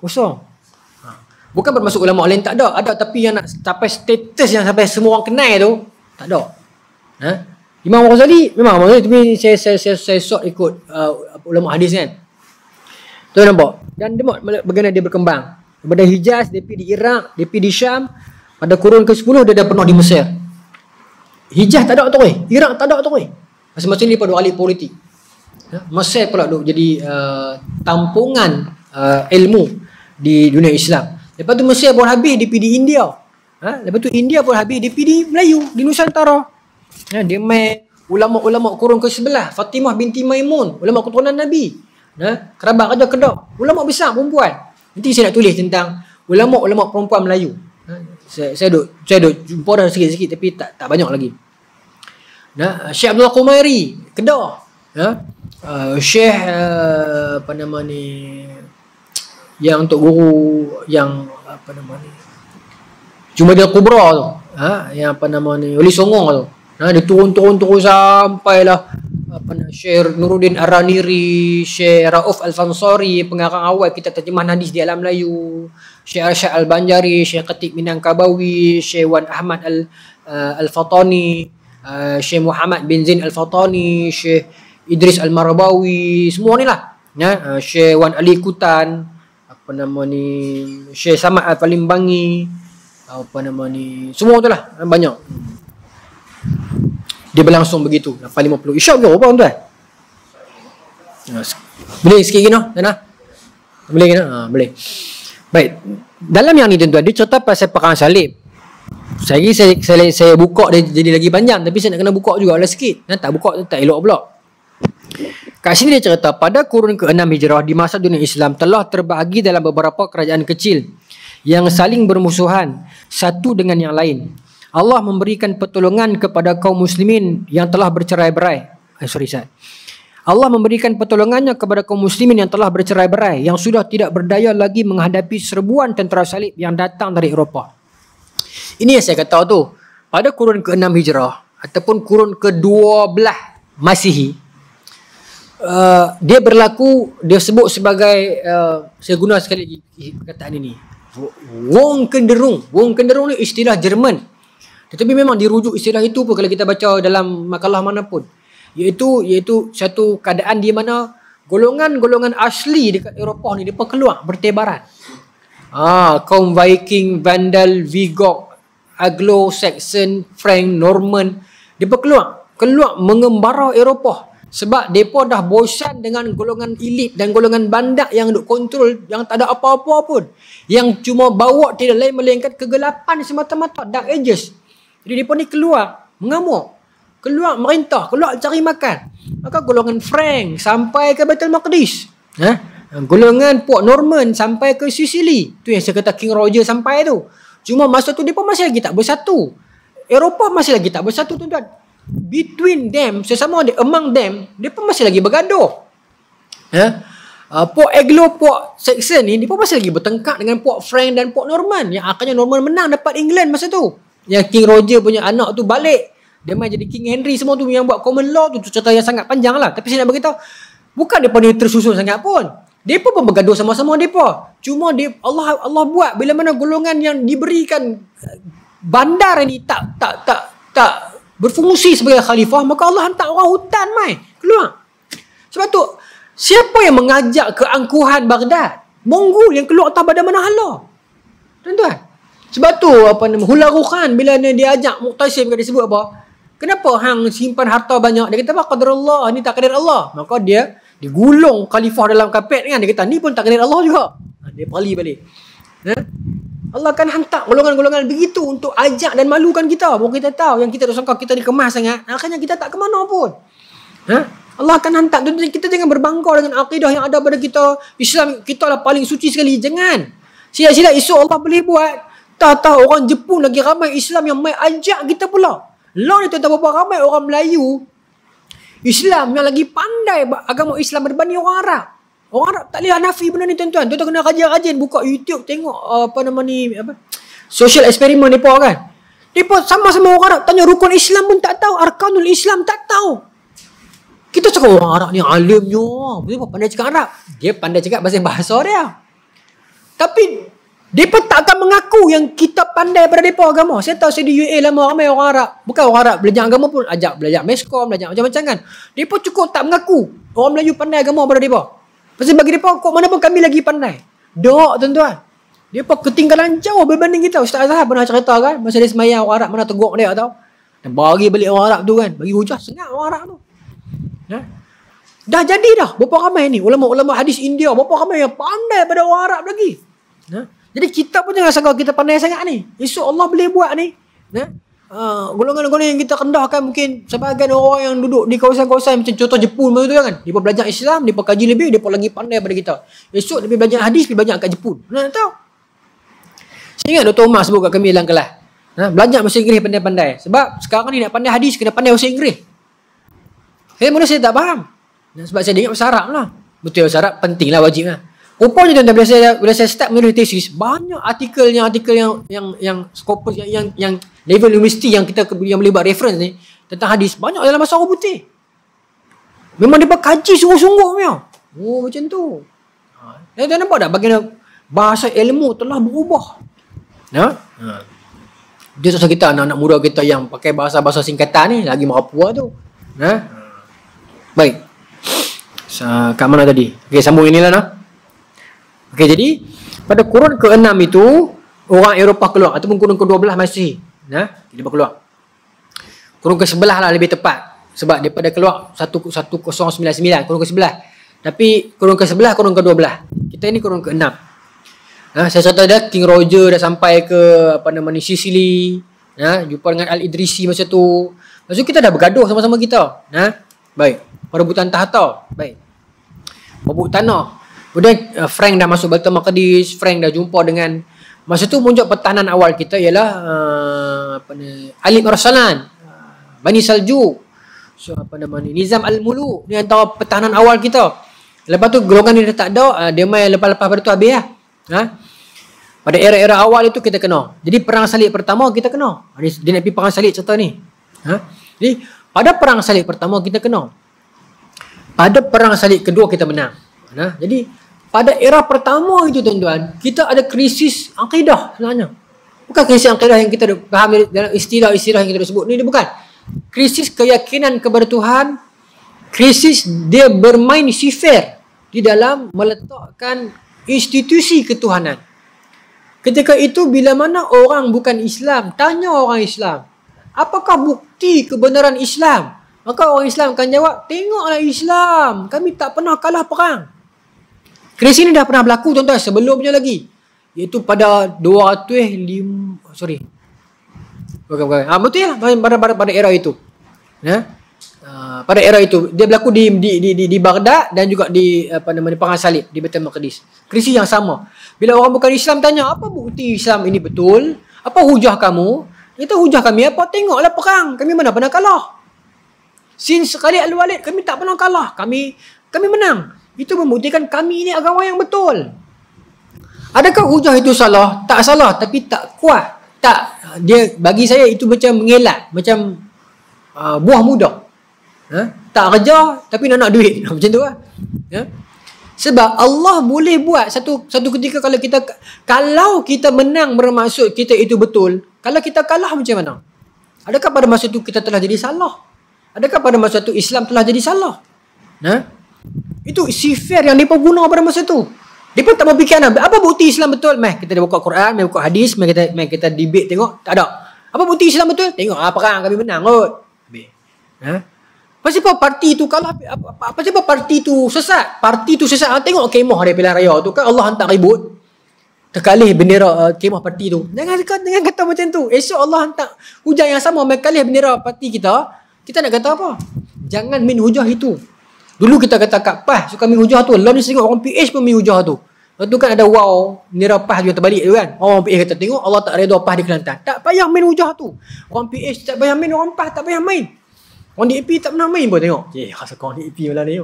Kosong. Bukan bermaksud ulama lain tak ada, ada tapi yang nak sampai status yang sampai semua orang kenal tu tak ada. Ha? Imam Ghazali memang Imam Ghazali saya saya saya, saya sok ikut uh, ulama hadis kan. Tu nampak. Dan demo bagaimana dia berkembang. Daripada Hijaz, dia pergi di Iraq, dia pergi di Syam, pada kurun ke-10 dia dah pernah di Mesir. Hijaz tak ada tu eh. Iraq tak ada tu eh. Masa-masa ni pada ahli politik. Ha? Mesir pula duk jadi uh, tampungan uh, ilmu di dunia Islam. Lepas tu Mesir pun habis DPD India. Ha? Lepas tu India pun habis di DPD Melayu di Nusantara. Ha? Dia main ulama-ulama kurun ke sebelah. Fatimah binti Maimun. Ulama keturunan Nabi. Ha? Kerabat Raja Kedok. Ulama besar perempuan. Nanti saya nak tulis tentang ulama-ulama perempuan Melayu. Ha? Saya, saya duk, saya duk jumpa dah sikit-sikit tapi tak tak banyak lagi. Nah, ha? Syekh Abdul Qumairi, Kedah. Ha? Uh, Syekh uh, apa nama ni yang untuk guru yang apa nama ni cuma dia kubra tu ha? yang apa nama ni Wali Songong tu ha? dia turun-turun-turun sampailah apa nama Syekh Nuruddin Araniri Syekh Rauf Al-Fansari pengarang awal kita terjemah hadis di alam Melayu Syekh Arsyad Al-Banjari Syekh Ketik Minangkabawi Syekh Wan Ahmad Al- uh, Al-Fatani Uh, Syekh Muhammad bin Zain Al-Fatani, Syekh Idris Al-Marbawi, semua ni lah. Ya, uh, Syekh Wan Ali Kutan, apa nama ni Syekh Samad Al-Falim eh, Bangi apa nama ni semua tu lah eh, banyak dia berlangsung begitu 850 isyak ke apa tuan boleh sikit gini tuan boleh gini ha, ah, boleh baik dalam yang ni tuan-tuan dia cerita pasal perang salib saya saya, saya, saya buka dia jadi lagi panjang tapi saya nak kena buka jugalah sikit nah, tak buka tak elok pula Kat sini dia cerita pada kurun ke-6 hijrah di masa dunia Islam telah terbahagi dalam beberapa kerajaan kecil yang saling bermusuhan satu dengan yang lain. Allah memberikan pertolongan kepada kaum muslimin yang telah bercerai-berai. Eh, sorry, saya. Allah memberikan pertolongannya kepada kaum muslimin yang telah bercerai-berai yang sudah tidak berdaya lagi menghadapi serbuan tentera salib yang datang dari Eropah. Ini yang saya kata tu. Pada kurun ke-6 hijrah ataupun kurun ke-12 Masihi, Uh, dia berlaku dia sebut sebagai uh, saya guna sekali lagi perkataan ini wong kenderung wong kenderung ni istilah Jerman tetapi memang dirujuk istilah itu pun kalau kita baca dalam makalah mana pun iaitu iaitu satu keadaan di mana golongan-golongan asli dekat Eropah ni depa keluar bertebaran ah kaum viking vandal vigog anglo saxon frank norman depa keluar keluar mengembara Eropah sebab mereka dah bosan dengan golongan elit dan golongan bandar yang duk kontrol yang tak ada apa-apa pun. Yang cuma bawa tidak lain melainkan kegelapan semata-mata. Dark ages. Jadi mereka ni keluar mengamuk. Keluar merintah. Keluar cari makan. Maka golongan Frank sampai ke Betul Maqdis. Ha? Golongan Port Norman sampai ke Sicily. Tu yang saya kata King Roger sampai tu. Cuma masa tu mereka masih lagi tak bersatu. Eropah masih lagi tak bersatu tuan-tuan between them sesama dia among them dia pun masih lagi bergaduh ya yeah? uh, Puak Eglo Puak Saxon ni dia pun masih lagi bertengkak dengan Puak Frank dan Puak Norman yang akhirnya Norman menang dapat England masa tu yang King Roger punya anak tu balik dia main jadi King Henry semua tu yang buat common law tu, tu cerita yang sangat panjang lah tapi saya nak beritahu bukan dia pun ni tersusun sangat pun Dia pun bergaduh sama-sama pun. Cuma dia, Allah Allah buat bila mana golongan yang diberikan eh, bandar ini tak tak tak tak berfungsi sebagai khalifah, maka Allah hantar orang hutan mai. Keluar. Sebab tu, siapa yang mengajak keangkuhan Baghdad? Mongol yang keluar atas badan manahala. Tuan-tuan. Sebab tu, apa nama, Hularukhan bila dia diajak Muqtasim, dia sebut apa? Kenapa hang simpan harta banyak? Dia kata apa? Qadar Allah. Ini tak kadir Allah. Maka dia digulung khalifah dalam kapet kan. Dia kata ni pun tak kadir Allah juga. Ha, dia pali balik. Ha? Allah akan hantar golongan-golongan begitu untuk ajak dan malukan kita. Bukan kita tahu yang kita sangka kita dikemas sangat. Akhirnya kita tak ke mana pun. Ha? Allah akan hantar. Jadi kita jangan berbangga dengan akidah yang ada pada kita. Islam kita lah paling suci sekali. Jangan. Sila-sila isu Allah boleh buat. Tak tahu orang Jepun lagi ramai Islam yang main ajak kita pula. Lo ni tahu tuan berapa ramai orang Melayu. Islam yang lagi pandai agama Islam berbanding orang Arab. Orang Arab tak lihat nafi benda ni tuan-tuan. Tuan-tuan kena rajin-rajin buka YouTube tengok uh, apa nama ni apa social experiment depa kan. Depa sama-sama orang Arab tanya rukun Islam pun tak tahu, arkanul Islam tak tahu. Kita cakap orang Arab ni alimnya. Dia pandai cakap Arab. Dia pandai cakap bahasa bahasa dia. Tapi depa tak akan mengaku yang kita pandai pada depa agama. Saya tahu saya di UA lama ramai orang Arab. Bukan orang Arab belajar agama pun ajak belajar meskom, belajar macam-macam kan. Depa cukup tak mengaku orang Melayu pandai agama pada depa. Pasal bagi dia pokok mana pun kami lagi pandai. Doa tuan-tuan. Dia pun ketinggalan jauh berbanding kita. Ustaz Azhar pernah cerita kan. Masa dia semayang orang Arab mana teguk dia tau. Dan bagi balik orang Arab tu kan. Bagi hujah sengat orang Arab tu. Ha? Dah jadi dah. Berapa ramai ni. Ulama-ulama hadis India. Berapa ramai yang pandai pada orang Arab lagi. Ha? Jadi kita pun jangan sangka kita pandai sangat ni. Esok Allah boleh buat ni. Ha? Ha, golongan-golongan yang kita rendahkan mungkin sebahagian orang yang duduk di kawasan-kawasan macam contoh Jepun macam tu kan. Dia pun belajar Islam, dia pun kaji lebih, dia pun lagi pandai daripada kita. Esok lebih banyak hadis, lebih banyak kat Jepun. Nak tahu? Saya ingat Dr. Umar sebut kat kami dalam kelas. Ha, belajar bahasa Inggeris pandai-pandai. Sebab sekarang ni nak pandai hadis, kena pandai bahasa Inggeris. Saya mula saya tak faham. Sebab saya ingat bahasa Arab lah. Betul bahasa Arab penting lah, wajib lah. Perempuan je tuan-tuan bila saya, bila saya start menulis tesis banyak artikel yang artikel yang yang yang scopus yang yang, yang level universiti yang kita yang boleh buat reference ni tentang hadis banyak dalam bahasa Arab putih. Memang dia kaji sungguh-sungguh punya. Oh macam tu. Ha. Dan nampak tak bagaimana bahasa ilmu telah berubah. Ha? Ha. Dia susah kita anak-anak muda kita yang pakai bahasa-bahasa singkatan ni lagi merapua lah tu. Ya? Ha? Baik. Sa kat mana tadi? Okey sambung inilah nah. Okey jadi pada kurun ke-6 itu orang Eropah keluar ataupun kurun ke-12 Masih. Nah, ha? dia keluar. Kurun ke-11 lah lebih tepat sebab daripada keluar 1099 kurun ke-11. Tapi kurun ke-11 kurun ke-12. Kita ini kurun ke-6. Nah, ha? saya cerita dah King Roger dah sampai ke apa nama ni Sicily. Nah, ha? jumpa dengan Al Idrisi masa tu. Maksud kita dah bergaduh sama-sama kita. Nah, ha? baik. Perebutan tahta. Baik. Perebutan tanah. Kemudian uh, Frank dah masuk Baitul Maqdis, Frank dah jumpa dengan masa tu muncul pertahanan awal kita ialah uh, apa ni Alim Arsalan, uh, Bani Salju. So apa nama ni Nizam Al-Mulu ni antara pertahanan awal kita. Lepas tu golongan ni dah tak ada, uh, dia main lepas-lepas pada tu habis lah. Ha? Pada era-era awal itu kita kena. Jadi perang salib pertama kita kena. Dia, dia nak pergi perang salib cerita ni. Ha? Jadi pada perang salib pertama kita kena. Pada perang salib kedua kita menang. Nah, jadi pada era pertama itu tuan-tuan, kita ada krisis akidah sebenarnya. Bukan krisis akidah yang kita faham dalam istilah-istilah yang kita sebut. Ini bukan. Krisis keyakinan kepada Tuhan, krisis dia bermain sifir di dalam meletakkan institusi ketuhanan. Ketika itu bila mana orang bukan Islam, tanya orang Islam, apakah bukti kebenaran Islam? Maka orang Islam akan jawab, tengoklah Islam, kami tak pernah kalah perang. Kes ini dah pernah berlaku tuan-tuan sebelumnya lagi. Iaitu pada 205 sorry. Bukan bukan. Ah betul ya pada, pada pada era itu. Ya. Uh, pada era itu dia berlaku di di di di, di Baghdad dan juga di apa namanya Pangan Salib di Betul Maqdis. Kes yang sama. Bila orang bukan Islam tanya, apa bukti Islam ini betul? Apa hujah kamu? Itu hujah kami apa? Tengoklah perang. Kami mana pernah kalah? Since sekali Al-Walid, kami tak pernah kalah. Kami kami menang. Itu membuktikan kami ini agama yang betul. Adakah hujah itu salah? Tak salah tapi tak kuat. Tak dia bagi saya itu macam mengelak, macam uh, buah muda. Ha? Tak kerja tapi nak nak duit. macam tu lah. Ya? Sebab Allah boleh buat satu satu ketika kalau kita kalau kita menang bermaksud kita itu betul. Kalau kita kalah macam mana? Adakah pada masa itu kita telah jadi salah? Adakah pada masa itu Islam telah jadi salah? Nah, ha? Itu sifir yang mereka guna pada masa tu. Mereka tak berfikir anak. Lah, apa bukti Islam betul? Meh, kita dah buka Quran, meh buka hadis, meh kita, meh kita debate tengok. Tak ada. Apa bukti Islam betul? Tengok apa ah, perang kami menang kot. Habis. Ha? Pasal apa parti tu kalau Apa, apa, parti tu sesat? Parti tu sesat. Ha, tengok kemah dia pilihan raya tu. Kan Allah hantar ribut. Terkalih bendera uh, kemah parti tu. Jangan, jangan kata macam tu. Esok Allah hantar hujan yang sama. Mekalih bendera parti kita. Kita nak kata apa? Jangan min hujah itu. Dulu kita kata kat PAH suka main hujah tu. Lalu ni sengok orang PH pun mi hujah tu. Lalu kan ada wow, nira PAH juga terbalik tu kan. Orang PH kata tengok Allah tak redha PAH di Kelantan. Tak payah main hujah tu. Orang PH tak payah main, orang PAH tak payah main. Orang DAP tak pernah main pun tengok. Eh, rasa kau DAP malam ni.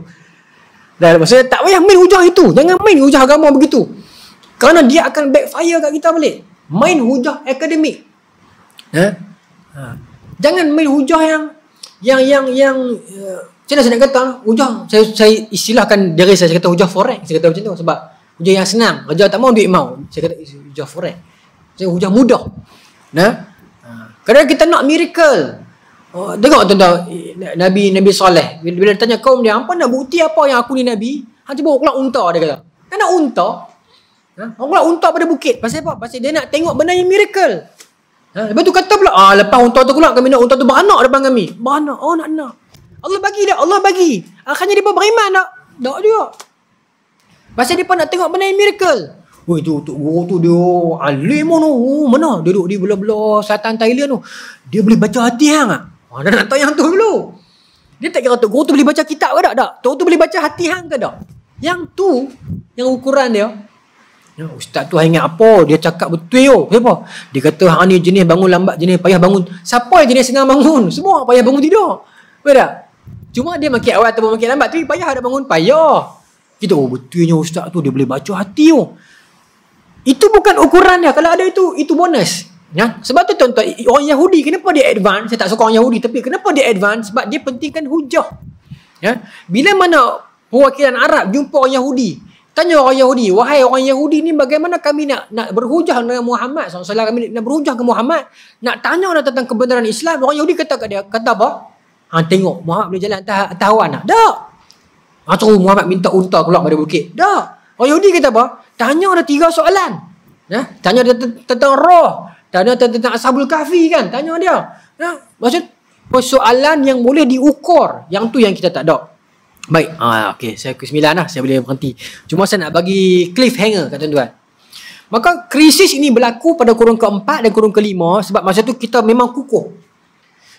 Dan maksudnya tak payah main hujah itu. Jangan main hujah agama begitu. Kerana dia akan backfire kat kita balik. Main hujah akademik. Eh? Ha. Jangan main hujah yang yang yang yang uh, macam mana saya nak kata hujah saya, saya istilahkan diri saya saya kata hujah forex saya kata macam tu sebab hujah yang senang kerja tak mau duit mau saya kata hujah forex saya hujah mudah nah ha. kerana kita nak miracle oh, tengok tu tu Nabi Nabi Saleh bila, dia tanya kaum dia apa nak bukti apa yang aku ni Nabi hang cuba keluar unta dia kata kan nak unta ha? orang unta pada bukit pasal apa pasal dia nak tengok benda yang miracle ha? lepas tu kata pula ah, lepas unta tu keluar kami nak unta tu beranak depan kami beranak oh nak nak Allah bagi dah. Allah bagi. Akhirnya dia pun beriman tak? Tak juga. Pasal dia pun nak tengok benda yang miracle. Oh tu tu guru oh, tu dia alim tu. Oh, oh, mana dia duduk di belah-belah satan Thailand tu. Dia boleh baca hati hang ah. Ha dah nak tayang tu dulu. Dia tak kira tu guru tu boleh baca kitab ke tak? Tak. Tu tu boleh baca hati hang ke tak? Yang tu yang ukuran dia Ya, ustaz tu ingat apa? Dia cakap betul yo. Siapa? Dia kata hang ni jenis bangun lambat, jenis payah bangun. Siapa yang jenis senang bangun? Semua payah bangun tidur. Betul tak? Cuma dia makin awal ataupun makin lambat tu payah ada bangun payah. Kita oh betulnya ustaz tu dia boleh baca hati tu. Oh. Itu bukan ukuran dia. Kalau ada itu itu bonus. Ya. Sebab tu tuan-tuan orang Yahudi kenapa dia advance? Saya tak suka orang Yahudi tapi kenapa dia advance? Sebab dia pentingkan hujah. Ya. Bila mana perwakilan Arab jumpa orang Yahudi Tanya orang Yahudi, wahai orang Yahudi ni bagaimana kami nak nak berhujah dengan Muhammad? Soalan kami nak berhujah ke Muhammad? Nak tanya orang tentang kebenaran Islam? Orang Yahudi kata kat dia, kata apa? Ha, tengok Muhammad boleh jalan atas, atas awan tak? Tak. Ha, ah, tu Muhammad minta unta keluar pada bukit. Tak. Orang oh, Yahudi kata apa? Tanya ada tiga soalan. Ya? Tanya dia tentang roh. Tanya dia tentang ashabul kahfi kan? Tanya dia. Ya? Maksud persoalan yang boleh diukur. Yang tu yang kita tak ada. Baik. Ha, ah, okay. Saya ke sembilan lah. Saya boleh berhenti. Cuma saya nak bagi cliffhanger kat tuan-tuan. Maka krisis ini berlaku pada kurun keempat dan kurun kelima sebab masa tu kita memang kukuh.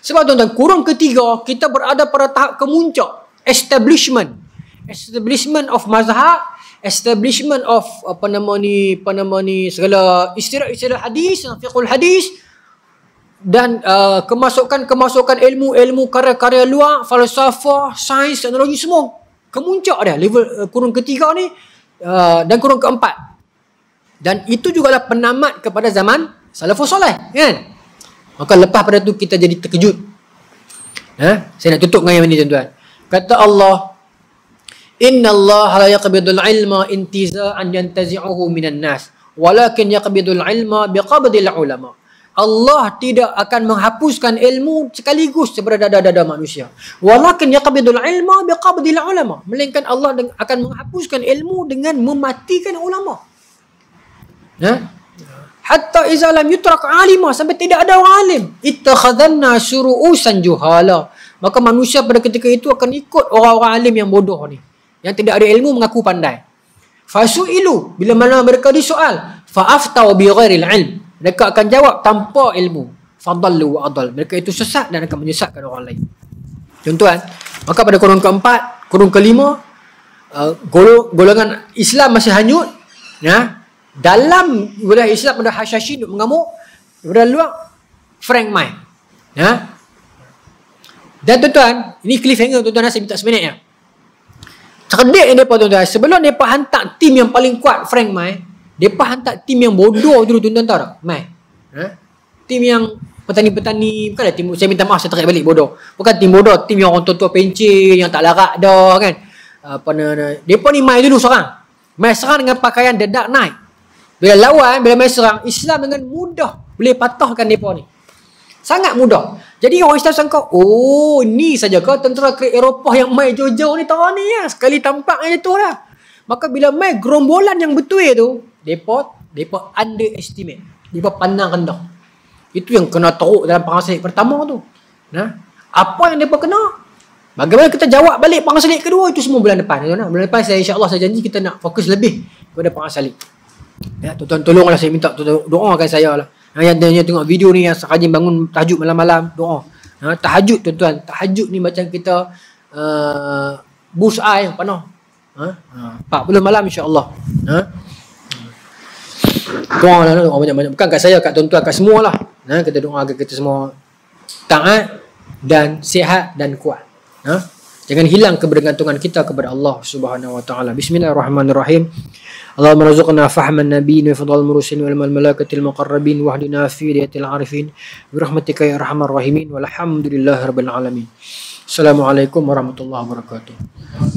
Sebab tuan-tuan, kurun ketiga kita berada pada tahap kemuncak. Establishment. Establishment of mazhab. Establishment of apa nama ni, apa nama ni, segala istirahat-istirahat hadis, nafiqul hadis. Dan uh, kemasukan-kemasukan uh, ilmu-ilmu karya-karya luar, falsafah, sains, teknologi semua. Kemuncak dia, level uh, kurun ketiga ni uh, dan kurung keempat. Dan itu jugalah penamat kepada zaman salafus soleh. Kan? Yeah? Maka lepas pada tu kita jadi terkejut. Ha? Saya nak tutup dengan ini tuan-tuan. Kata Allah, Inna Allah la yaqbidul ilma intiza intiza'an yantazi'uhu minan nas. Walakin yaqbidul ilma biqabdil ulama. Allah tidak akan menghapuskan ilmu sekaligus daripada dada-dada manusia. Walakin yaqbidul ilma biqabdil ulama. Melainkan Allah akan menghapuskan ilmu dengan mematikan ulama. Ha? Hatta izalam yutrak alimah sampai tidak ada orang alim. Ittakhadhanna syuru'usan juhala. Maka manusia pada ketika itu akan ikut orang-orang alim yang bodoh ni. Yang tidak ada ilmu mengaku pandai. Fasu'ilu. Bila mana mereka disoal. Fa'aftaw bi ghairil ilm. Mereka akan jawab tanpa ilmu. Fadallu wa adal. Mereka itu sesat dan akan menyesatkan orang lain. Contoh kan? Maka pada kurun keempat, kurun kelima, uh, golongan Islam masih hanyut. Ya? dalam wilayah Islam ada hasyashi duk mengamuk daripada luar frank mind ya dan tuan-tuan ini cliffhanger tuan-tuan saya minta seminit ya cerdik yang mereka tuan-tuan sebelum mereka hantar tim yang paling kuat frank mind mereka hantar tim yang bodoh dulu tuan-tuan tahu tak mind ha? Ya? tim yang petani-petani bukanlah tim saya minta maaf saya tarik balik bodoh bukan tim bodoh tim yang orang tua-tua pencin yang tak larak dah kan apa ni mereka ni mind dulu seorang mereka serang dengan pakaian dedak naik bila lawan, bila main serang, Islam dengan mudah boleh patahkan mereka ni. Sangat mudah. Jadi orang Islam sangka, oh ni saja kau tentera kerik Eropah yang main jauh-jauh ni tahu ni ya. Sekali tampak aja tu lah. Maka bila main gerombolan yang betul tu, mereka, mereka underestimate. Mereka pandang rendah. Itu yang kena teruk dalam perang selit pertama tu. Nah, apa yang mereka kena? Bagaimana kita jawab balik perang selit kedua itu semua bulan depan. Bulan depan saya insyaAllah saya janji kita nak fokus lebih kepada perang selit. Ya, tuan-tuan tolonglah saya minta tuan-tuan doakan saya lah. Ha, yang tanya tengok video ni yang sekarang bangun tahajud malam-malam, doa. Ha, tahajud tuan-tuan, tahajud ni macam kita uh, bus air yang panah. Ha? Ha. 40 malam insya-Allah. Ha? Doa lah, doa banyak-banyak. Bukan kat saya, kat tuan-tuan, kat semua lah. Ha, kita doa agar kita semua taat dan sihat dan kuat. Ha? Jangan hilang kebergantungan kita kepada Allah Subhanahu wa taala. Bismillahirrahmanirrahim. Allahumma razuqna fahman nabiyyin wa fadhal mursalin wal mal malakatil muqarrabin wahdina fi riyatil arifin bi rahmatika ya arhamar rahimin walhamdulillahirabbil alamin. Assalamualaikum warahmatullahi wabarakatuh.